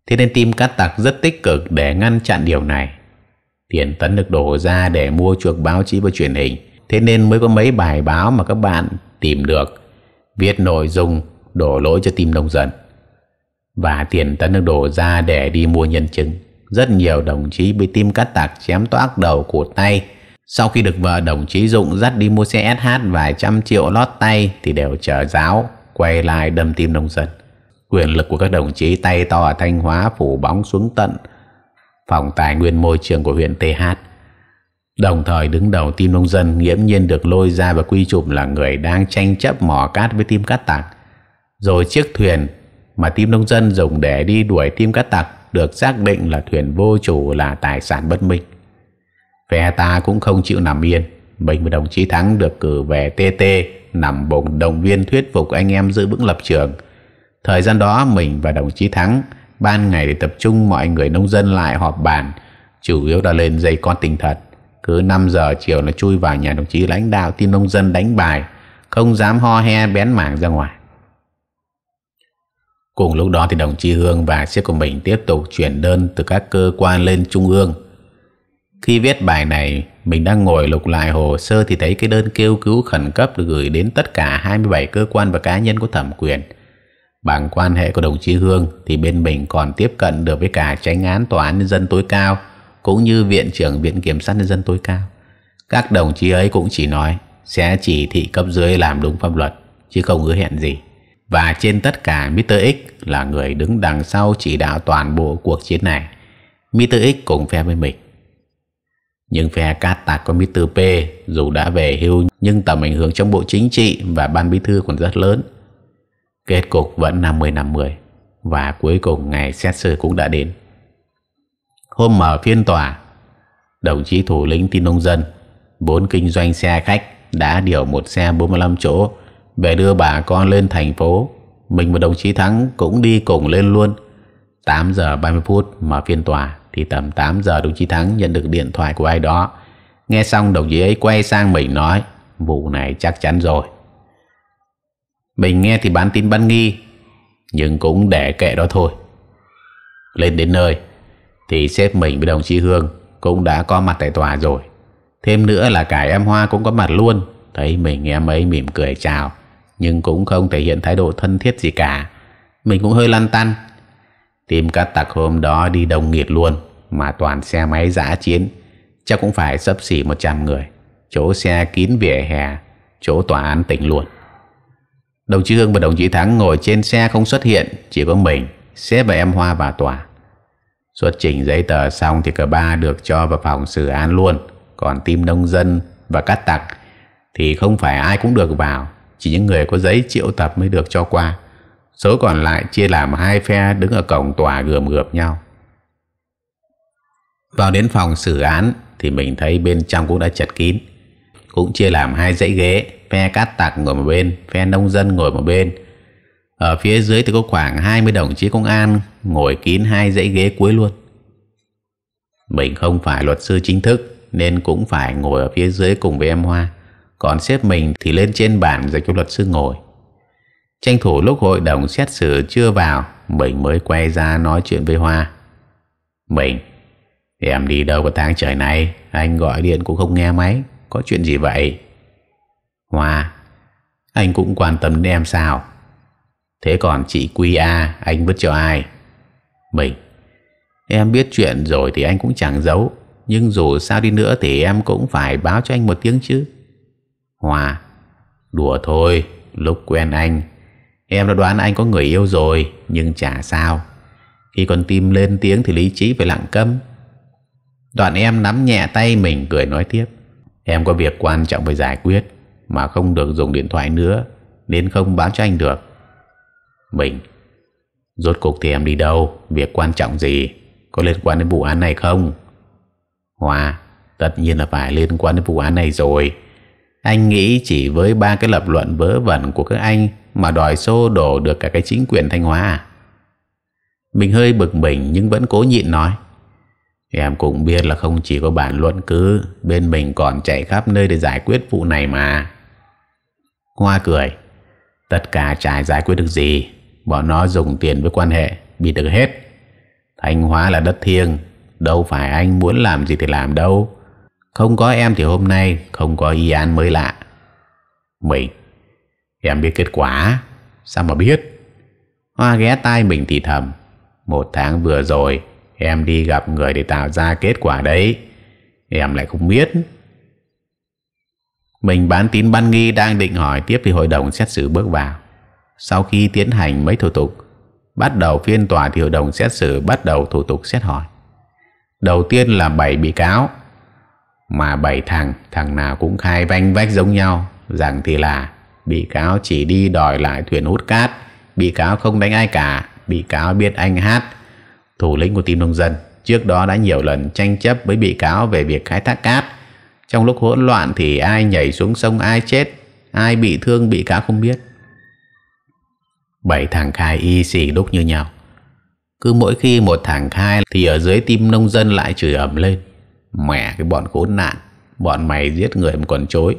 thế nên tim cát tặc rất tích cực để ngăn chặn điều này tiền tấn được đổ ra để mua chuộc báo chí và truyền hình thế nên mới có mấy bài báo mà các bạn tìm được viết nội dung đổ lỗi cho tim nông dân và tiền tấn được đổ ra để đi mua nhân chứng. Rất nhiều đồng chí bị tim cắt tạc chém toác đầu của tay. Sau khi được vợ đồng chí Dụng dắt đi mua xe SH vài trăm triệu lót tay thì đều trở giáo, quay lại đâm tim nông dân. Quyền lực của các đồng chí tay to ở Thanh Hóa phủ bóng xuống tận phòng tài nguyên môi trường của huyện TH. Đồng thời đứng đầu tim nông dân nghiễm nhiên được lôi ra và quy chụp là người đang tranh chấp mỏ cát với tim cát tạc. Rồi chiếc thuyền mà team nông dân dùng để đi đuổi team cát tặc được xác định là thuyền vô chủ là tài sản bất minh. Phe ta cũng không chịu nằm yên. Mình và đồng chí Thắng được cử về TT nằm bụng động viên thuyết phục anh em giữ vững lập trường. Thời gian đó mình và đồng chí Thắng ban ngày để tập trung mọi người nông dân lại họp bàn, chủ yếu là lên dây con tình thật. Cứ 5 giờ chiều là chui vào nhà đồng chí lãnh đạo team nông dân đánh bài, không dám ho he bén mảng ra ngoài. Cùng lúc đó thì đồng chí Hương và sếp của mình tiếp tục chuyển đơn từ các cơ quan lên trung ương. Khi viết bài này, mình đang ngồi lục lại hồ sơ thì thấy cái đơn kêu cứu khẩn cấp được gửi đến tất cả 27 cơ quan và cá nhân có thẩm quyền. Bằng quan hệ của đồng chí Hương thì bên mình còn tiếp cận được với cả tránh án tòa án nhân dân tối cao cũng như viện trưởng viện kiểm sát nhân dân tối cao. Các đồng chí ấy cũng chỉ nói sẽ chỉ thị cấp dưới làm đúng pháp luật chứ không hứa hẹn gì và trên tất cả Mr. X là người đứng đằng sau chỉ đạo toàn bộ cuộc chiến này. Mr. X cùng phe với mình. Nhưng phe cát tạc của Mr. P dù đã về hưu nhưng tầm ảnh hưởng trong bộ chính trị và ban bí thư còn rất lớn. Kết cục vẫn 50-50 và cuối cùng ngày xét xử cũng đã đến. Hôm mở phiên tòa, đồng chí thủ lĩnh tin nông dân, vốn kinh doanh xe khách đã điều một xe 45 chỗ về đưa bà con lên thành phố mình và đồng chí thắng cũng đi cùng lên luôn 8 giờ 30 phút mở phiên tòa thì tầm 8 giờ đồng chí thắng nhận được điện thoại của ai đó nghe xong đồng chí ấy quay sang mình nói vụ này chắc chắn rồi mình nghe thì bán tin bán nghi nhưng cũng để kệ đó thôi lên đến nơi thì sếp mình với đồng chí hương cũng đã có mặt tại tòa rồi thêm nữa là cả em hoa cũng có mặt luôn thấy mình em ấy mỉm cười chào nhưng cũng không thể hiện thái độ thân thiết gì cả mình cũng hơi lăn tăn tìm các tặc hôm đó đi đồng nghiệt luôn mà toàn xe máy giã chiến chắc cũng phải sấp xỉ 100 người chỗ xe kín vỉa hè chỗ tòa án tỉnh luôn đồng chí hương và đồng chí thắng ngồi trên xe không xuất hiện chỉ có mình xếp và em hoa và tòa xuất trình giấy tờ xong thì cả ba được cho vào phòng xử án luôn còn team nông dân và cát tặc thì không phải ai cũng được vào chỉ những người có giấy triệu tập mới được cho qua số còn lại chia làm hai phe đứng ở cổng tòa gườm gượp nhau vào đến phòng xử án thì mình thấy bên trong cũng đã chật kín cũng chia làm hai dãy ghế phe cát tặc ngồi một bên phe nông dân ngồi một bên ở phía dưới thì có khoảng 20 đồng chí công an ngồi kín hai dãy ghế cuối luôn mình không phải luật sư chính thức nên cũng phải ngồi ở phía dưới cùng với em Hoa còn xếp mình thì lên trên bàn rồi cho luật sư ngồi tranh thủ lúc hội đồng xét xử chưa vào mình mới quay ra nói chuyện với hoa mình em đi đâu có tháng trời này anh gọi điện cũng không nghe máy có chuyện gì vậy hoa anh cũng quan tâm đến em sao thế còn chị quy a anh vứt cho ai mình em biết chuyện rồi thì anh cũng chẳng giấu nhưng dù sao đi nữa thì em cũng phải báo cho anh một tiếng chứ Hòa Đùa thôi Lúc quen anh Em đã đoán anh có người yêu rồi Nhưng chả sao Khi con tim lên tiếng thì lý trí phải lặng câm Đoạn em nắm nhẹ tay mình cười nói tiếp Em có việc quan trọng phải giải quyết Mà không được dùng điện thoại nữa Nên không báo cho anh được Mình Rốt cuộc thì em đi đâu Việc quan trọng gì Có liên quan đến vụ án này không Hòa Tất nhiên là phải liên quan đến vụ án này rồi anh nghĩ chỉ với ba cái lập luận vớ vẩn của các anh mà đòi xô đổ được cả cái chính quyền Thanh Hóa à? Mình hơi bực mình nhưng vẫn cố nhịn nói. Em cũng biết là không chỉ có bản luận cứ, bên mình còn chạy khắp nơi để giải quyết vụ này mà. Hoa cười, tất cả chả giải quyết được gì, bọn nó dùng tiền với quan hệ, bị được hết. Thanh Hóa là đất thiêng, đâu phải anh muốn làm gì thì làm đâu. Không có em thì hôm nay không có y an mới lạ. Mình, em biết kết quả. Sao mà biết? Hoa ghé tai mình thì thầm. Một tháng vừa rồi, em đi gặp người để tạo ra kết quả đấy. Em lại không biết. Mình bán tín ban nghi đang định hỏi tiếp thì hội đồng xét xử bước vào. Sau khi tiến hành mấy thủ tục, bắt đầu phiên tòa thì hội đồng xét xử bắt đầu thủ tục xét hỏi. Đầu tiên là 7 bị cáo mà bảy thằng, thằng nào cũng khai banh vách giống nhau Rằng thì là Bị cáo chỉ đi đòi lại thuyền hút cát Bị cáo không đánh ai cả Bị cáo biết anh hát Thủ lĩnh của team nông dân Trước đó đã nhiều lần tranh chấp với bị cáo về việc khai thác cát Trong lúc hỗn loạn thì ai nhảy xuống sông ai chết Ai bị thương bị cáo không biết Bảy thằng khai y xì đúc như nhau Cứ mỗi khi một thằng khai thì ở dưới tim nông dân lại chửi ầm lên mẹ cái bọn khốn nạn bọn mày giết người mà còn chối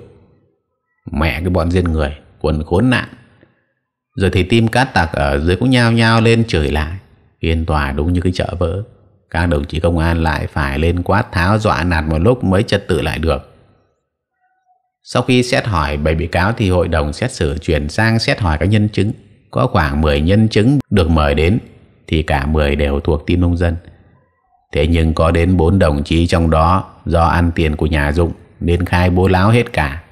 mẹ cái bọn giết người quần khốn nạn rồi thì tim cát tặc ở dưới cũng nhao nhao lên chửi lại phiên tòa đúng như cái chợ vỡ các đồng chí công an lại phải lên quát tháo dọa nạt một lúc mới trật tự lại được sau khi xét hỏi bảy bị cáo thì hội đồng xét xử chuyển sang xét hỏi các nhân chứng có khoảng 10 nhân chứng được mời đến thì cả 10 đều thuộc tin nông dân Thế nhưng có đến bốn đồng chí trong đó do ăn tiền của nhà Dũng nên khai bố láo hết cả.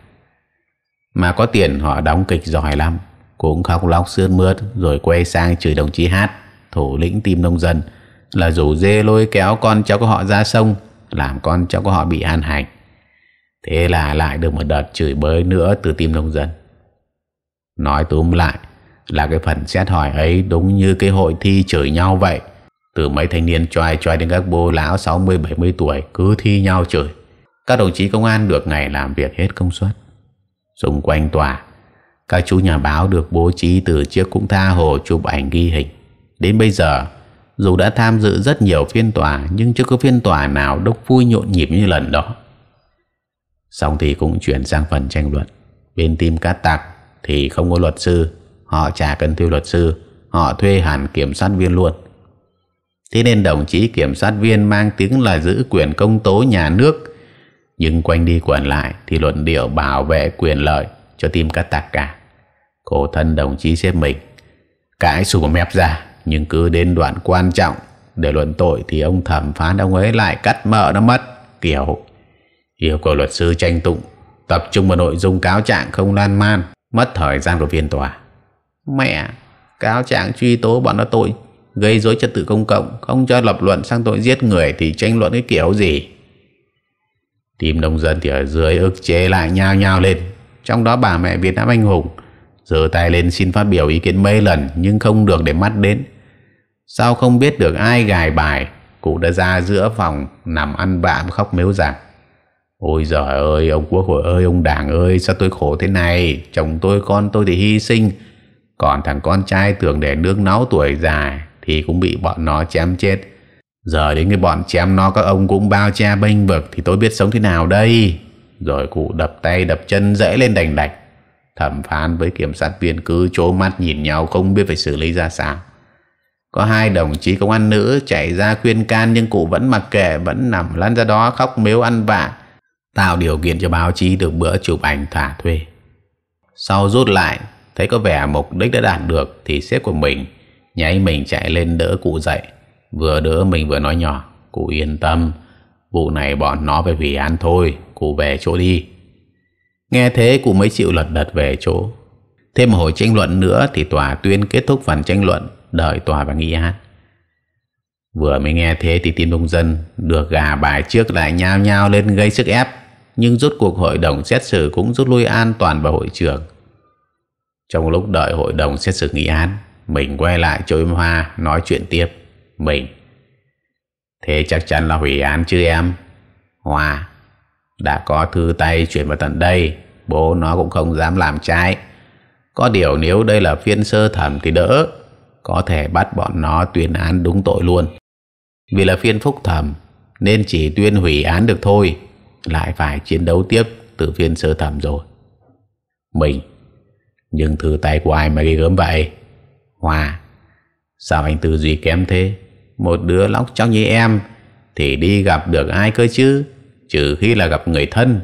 Mà có tiền họ đóng kịch giỏi lắm, cũng khóc lóc sướt mướt rồi quay sang chửi đồng chí Hát, thủ lĩnh tim nông dân là rủ dê lôi kéo con cháu của họ ra sông làm con cháu của họ bị an hành. Thế là lại được một đợt chửi bới nữa từ tim nông dân. Nói túm lại là cái phần xét hỏi ấy đúng như cái hội thi chửi nhau vậy từ mấy thanh niên choai choai đến các bố lão 60-70 tuổi cứ thi nhau chửi các đồng chí công an được ngày làm việc hết công suất xung quanh tòa các chú nhà báo được bố trí từ chiếc cũng tha hồ chụp ảnh ghi hình đến bây giờ dù đã tham dự rất nhiều phiên tòa nhưng chưa có phiên tòa nào đốc vui nhộn nhịp như lần đó xong thì cũng chuyển sang phần tranh luận bên tim cá tặc thì không có luật sư họ trả cần thuê luật sư họ thuê hẳn kiểm sát viên luôn Thế nên đồng chí kiểm sát viên mang tiếng là giữ quyền công tố nhà nước Nhưng quanh đi quẩn lại thì luận điệu bảo vệ quyền lợi cho tim cắt tạc cả Cổ thân đồng chí xếp mình Cãi sụp mép ra Nhưng cứ đến đoạn quan trọng để luận tội thì ông thẩm phán ông ấy lại cắt mỡ nó mất kiểu yêu cầu luật sư tranh tụng tập trung vào nội dung cáo trạng không lan man mất thời gian của phiên tòa mẹ cáo trạng truy tố bọn nó tội gây dối trật tự công cộng không cho lập luận sang tội giết người thì tranh luận cái kiểu gì tìm nông dân thì ở dưới ức chế lại nhao nhao lên trong đó bà mẹ Việt Nam anh hùng giơ tay lên xin phát biểu ý kiến mấy lần nhưng không được để mắt đến sao không biết được ai gài bài cụ đã ra giữa phòng nằm ăn bạ khóc mếu rằng ôi giời ơi ông quốc hội ơi ông đảng ơi sao tôi khổ thế này chồng tôi con tôi thì hy sinh còn thằng con trai tưởng để nước náu tuổi dài thì cũng bị bọn nó chém chết giờ đến cái bọn chém nó các ông cũng bao cha bênh vực thì tôi biết sống thế nào đây rồi cụ đập tay đập chân dễ lên đành đạch thẩm phán với kiểm sát viên cứ trố mắt nhìn nhau không biết phải xử lý ra sao có hai đồng chí công an nữ chạy ra khuyên can nhưng cụ vẫn mặc kệ vẫn nằm lăn ra đó khóc mếu ăn vạ tạo điều kiện cho báo chí được bữa chụp ảnh thả thuê sau rút lại thấy có vẻ mục đích đã đạt được thì xếp của mình nháy mình chạy lên đỡ cụ dậy vừa đỡ mình vừa nói nhỏ cụ yên tâm vụ này bọn nó phải hủy án thôi cụ về chỗ đi nghe thế cụ mới chịu lật đật về chỗ thêm một hồi tranh luận nữa thì tòa tuyên kết thúc phần tranh luận đợi tòa và nghị án vừa mới nghe thế thì tin đông dân được gà bài trước lại nhao nhao lên gây sức ép nhưng rút cuộc hội đồng xét xử cũng rút lui an toàn vào hội trường trong lúc đợi hội đồng xét xử nghị án mình quay lại chỗ em hoa nói chuyện tiếp mình thế chắc chắn là hủy án chứ em hoa đã có thư tay chuyển vào tận đây bố nó cũng không dám làm trái có điều nếu đây là phiên sơ thẩm thì đỡ có thể bắt bọn nó tuyên án đúng tội luôn vì là phiên phúc thẩm nên chỉ tuyên hủy án được thôi lại phải chiến đấu tiếp từ phiên sơ thẩm rồi mình nhưng thư tay của ai mà ghi gớm vậy Hòa Sao anh tư duy kém thế Một đứa lóc trong như em Thì đi gặp được ai cơ chứ Trừ khi là gặp người thân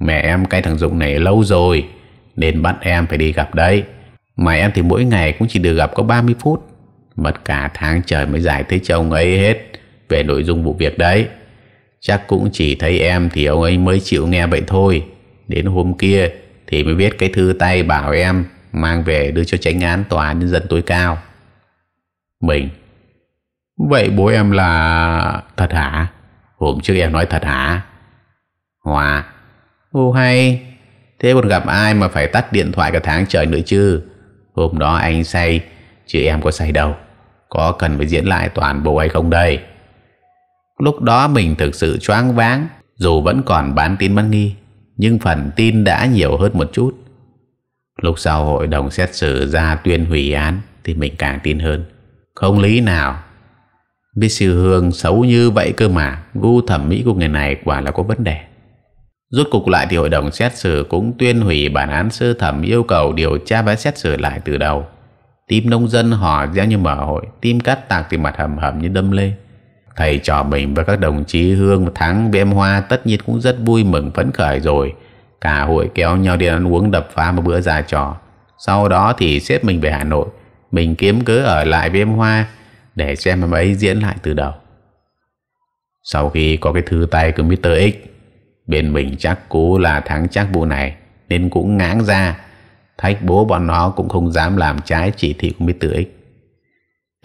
Mẹ em cái thằng Dũng này lâu rồi Nên bắt em phải đi gặp đấy Mà em thì mỗi ngày cũng chỉ được gặp có 30 phút Mất cả tháng trời mới giải thích cho ông ấy hết Về nội dung vụ việc đấy Chắc cũng chỉ thấy em thì ông ấy mới chịu nghe vậy thôi Đến hôm kia thì mới viết cái thư tay bảo em mang về đưa cho tránh án tòa nhân dân tối cao mình vậy bố em là thật hả hôm trước em nói thật hả hòa ô hay thế còn gặp ai mà phải tắt điện thoại cả tháng trời nữa chứ hôm đó anh say chứ em có say đâu có cần phải diễn lại toàn bộ hay không đây lúc đó mình thực sự choáng váng dù vẫn còn bán tin bán nghi nhưng phần tin đã nhiều hơn một chút Lúc sau hội đồng xét xử ra tuyên hủy án thì mình càng tin hơn. Không lý nào. Biết sư hương xấu như vậy cơ mà, gu thẩm mỹ của người này quả là có vấn đề. Rốt cục lại thì hội đồng xét xử cũng tuyên hủy bản án sơ thẩm yêu cầu điều tra và xét xử lại từ đầu. Tim nông dân họ ra như mở hội, tim cắt tạc thì mặt hầm hầm như đâm lê. Thầy trò mình và các đồng chí Hương Thắng với em Hoa tất nhiên cũng rất vui mừng phấn khởi rồi. Cả hội kéo nhau đi ăn uống đập phá một bữa già trò. Sau đó thì xếp mình về Hà Nội. Mình kiếm cớ ở lại với em Hoa để xem em ấy diễn lại từ đầu. Sau khi có cái thư tay của Mr. X, bên mình chắc cú là thắng chắc vụ này nên cũng ngáng ra. Thách bố bọn nó cũng không dám làm trái chỉ thị của Mr. X.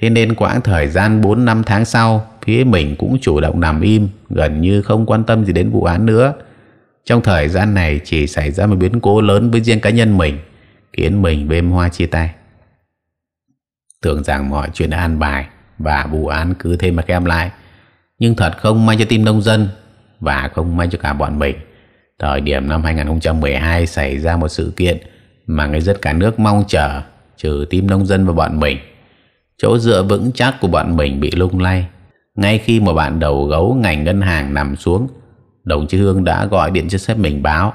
Thế nên quãng thời gian 4 năm tháng sau, phía mình cũng chủ động nằm im, gần như không quan tâm gì đến vụ án nữa. Trong thời gian này chỉ xảy ra một biến cố lớn với riêng cá nhân mình khiến mình bêm hoa chia tay. Tưởng rằng mọi chuyện đã an bài và vụ án cứ thêm mà kém lại nhưng thật không may cho tim nông dân và không may cho cả bọn mình. Thời điểm năm 2012 xảy ra một sự kiện mà người dân cả nước mong chờ trừ tim nông dân và bọn mình. Chỗ dựa vững chắc của bọn mình bị lung lay ngay khi một bạn đầu gấu ngành ngân hàng nằm xuống Đồng chí Hương đã gọi điện cho sếp mình báo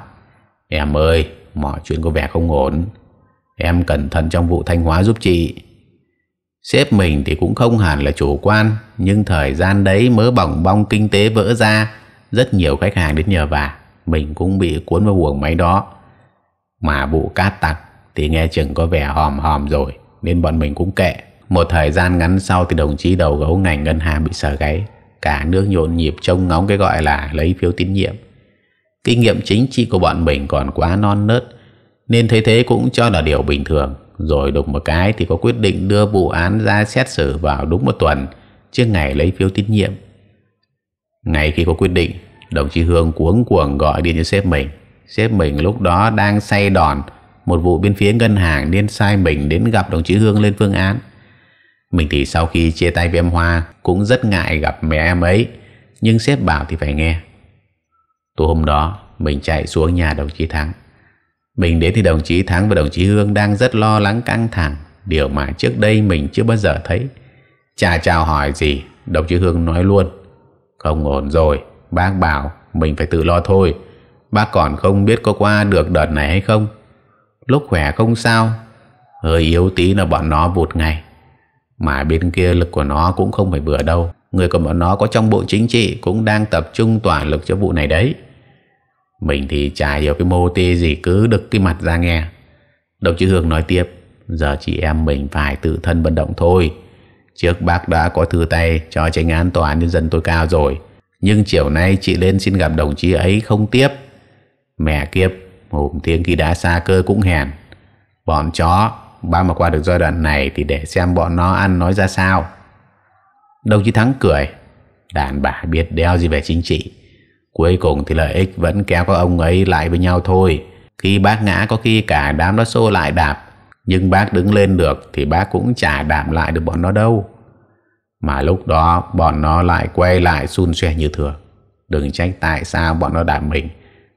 Em ơi Mọi chuyện có vẻ không ổn Em cẩn thận trong vụ thanh hóa giúp chị Sếp mình thì cũng không hẳn là chủ quan Nhưng thời gian đấy mớ bỏng bong kinh tế vỡ ra Rất nhiều khách hàng đến nhờ vả Mình cũng bị cuốn vào buồng máy đó Mà vụ cát tặc Thì nghe chừng có vẻ hòm hòm rồi Nên bọn mình cũng kệ Một thời gian ngắn sau thì đồng chí đầu gấu ngành ngân hàng bị sờ gáy cả nước nhộn nhịp trông ngóng cái gọi là lấy phiếu tín nhiệm kinh nghiệm chính trị của bọn mình còn quá non nớt nên thế thế cũng cho là điều bình thường rồi đùng một cái thì có quyết định đưa vụ án ra xét xử vào đúng một tuần trước ngày lấy phiếu tín nhiệm ngày khi có quyết định đồng chí Hương cuống cuồng gọi điện cho sếp mình sếp mình lúc đó đang say đòn một vụ bên phía ngân hàng nên sai mình đến gặp đồng chí Hương lên phương án mình thì sau khi chia tay với em Hoa cũng rất ngại gặp mẹ em ấy, nhưng sếp bảo thì phải nghe. Tối hôm đó, mình chạy xuống nhà đồng chí Thắng. Mình đến thì đồng chí Thắng và đồng chí Hương đang rất lo lắng căng thẳng, điều mà trước đây mình chưa bao giờ thấy. Chà chào hỏi gì, đồng chí Hương nói luôn. Không ổn rồi, bác bảo mình phải tự lo thôi. Bác còn không biết có qua được đợt này hay không. Lúc khỏe không sao, hơi yếu tí là bọn nó vụt ngay mà bên kia lực của nó cũng không phải bừa đâu người của bọn nó có trong bộ chính trị cũng đang tập trung toàn lực cho vụ này đấy mình thì chả hiểu cái mô tê gì cứ đực cái mặt ra nghe đồng chí hương nói tiếp giờ chị em mình phải tự thân vận động thôi trước bác đã có thư tay cho tranh án tòa nhân dân tôi cao rồi nhưng chiều nay chị lên xin gặp đồng chí ấy không tiếp mẹ kiếp hồn tiếng khi đã xa cơ cũng hèn bọn chó Bác mà qua được giai đoạn này Thì để xem bọn nó ăn nói ra sao Đồng chí Thắng cười Đàn bà biết đeo gì về chính trị Cuối cùng thì lợi ích vẫn kéo các ông ấy lại với nhau thôi Khi bác ngã có khi cả đám nó xô lại đạp Nhưng bác đứng lên được Thì bác cũng chả đạp lại được bọn nó đâu Mà lúc đó bọn nó lại quay lại xun xòe như thường Đừng trách tại sao bọn nó đạp mình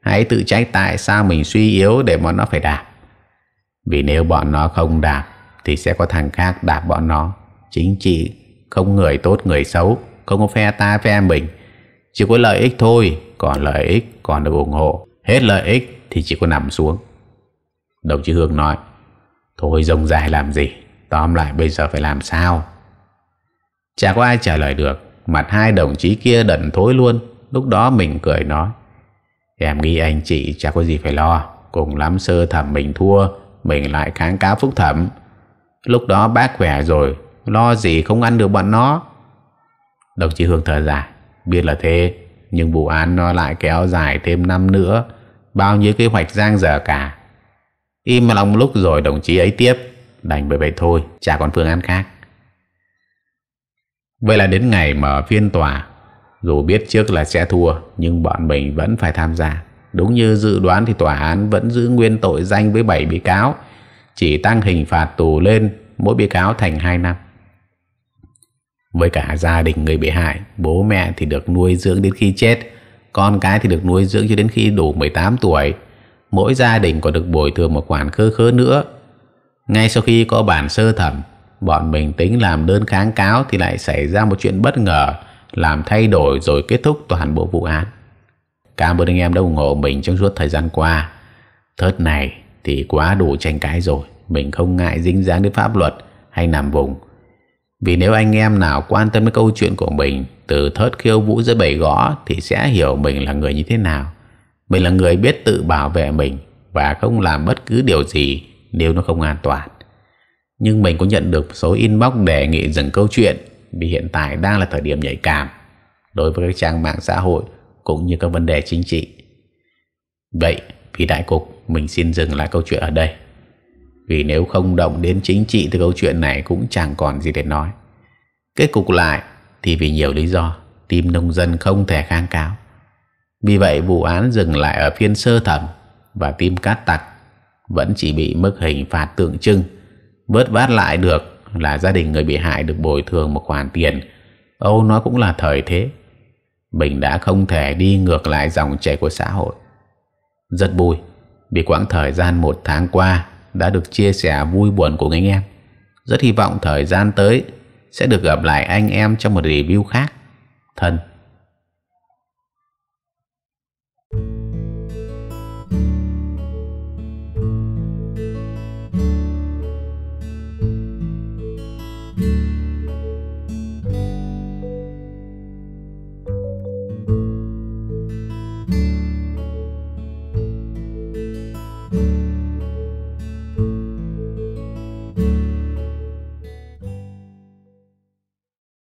Hãy tự trách tại sao mình suy yếu để bọn nó phải đạp vì nếu bọn nó không đạp Thì sẽ có thằng khác đạp bọn nó Chính trị không người tốt người xấu Không có phe ta phe mình Chỉ có lợi ích thôi Còn lợi ích còn được ủng hộ Hết lợi ích thì chỉ có nằm xuống Đồng chí Hương nói Thôi rông dài làm gì Tóm lại bây giờ phải làm sao Chả có ai trả lời được Mặt hai đồng chí kia đẩn thối luôn Lúc đó mình cười nói Em nghĩ anh chị chả có gì phải lo Cùng lắm sơ thẩm mình thua mình lại kháng cáo phúc thẩm lúc đó bác khỏe rồi lo gì không ăn được bọn nó đồng chí hương thở dài biết là thế nhưng vụ án nó lại kéo dài thêm năm nữa bao nhiêu kế hoạch giang dở cả im mà lòng lúc rồi đồng chí ấy tiếp đành bởi vậy thôi chả còn phương án khác vậy là đến ngày mở phiên tòa dù biết trước là sẽ thua nhưng bọn mình vẫn phải tham gia Đúng như dự đoán thì tòa án vẫn giữ nguyên tội danh với 7 bị cáo, chỉ tăng hình phạt tù lên mỗi bị cáo thành 2 năm. Với cả gia đình người bị hại, bố mẹ thì được nuôi dưỡng đến khi chết, con cái thì được nuôi dưỡng cho đến khi đủ 18 tuổi. Mỗi gia đình còn được bồi thường một khoản khơ khớ nữa. Ngay sau khi có bản sơ thẩm, bọn mình tính làm đơn kháng cáo thì lại xảy ra một chuyện bất ngờ làm thay đổi rồi kết thúc toàn bộ vụ án. Cảm ơn anh em đã ủng hộ mình trong suốt thời gian qua. Thớt này thì quá đủ tranh cãi rồi. Mình không ngại dính dáng đến pháp luật hay nằm vùng. Vì nếu anh em nào quan tâm đến câu chuyện của mình từ thớt khiêu vũ giữa bảy gõ thì sẽ hiểu mình là người như thế nào. Mình là người biết tự bảo vệ mình và không làm bất cứ điều gì nếu nó không an toàn. Nhưng mình cũng nhận được số inbox đề nghị dừng câu chuyện vì hiện tại đang là thời điểm nhạy cảm đối với các trang mạng xã hội cũng như các vấn đề chính trị. Vậy, vì đại cục, mình xin dừng lại câu chuyện ở đây. Vì nếu không động đến chính trị thì câu chuyện này cũng chẳng còn gì để nói. Kết cục lại thì vì nhiều lý do, tim nông dân không thể kháng cáo. Vì vậy vụ án dừng lại ở phiên sơ thẩm và tim cát tặc vẫn chỉ bị mức hình phạt tượng trưng. Vớt vát lại được là gia đình người bị hại được bồi thường một khoản tiền. Âu nói cũng là thời thế mình đã không thể đi ngược lại dòng chảy của xã hội rất vui vì quãng thời gian một tháng qua đã được chia sẻ vui buồn của anh em rất hy vọng thời gian tới sẽ được gặp lại anh em trong một review khác thân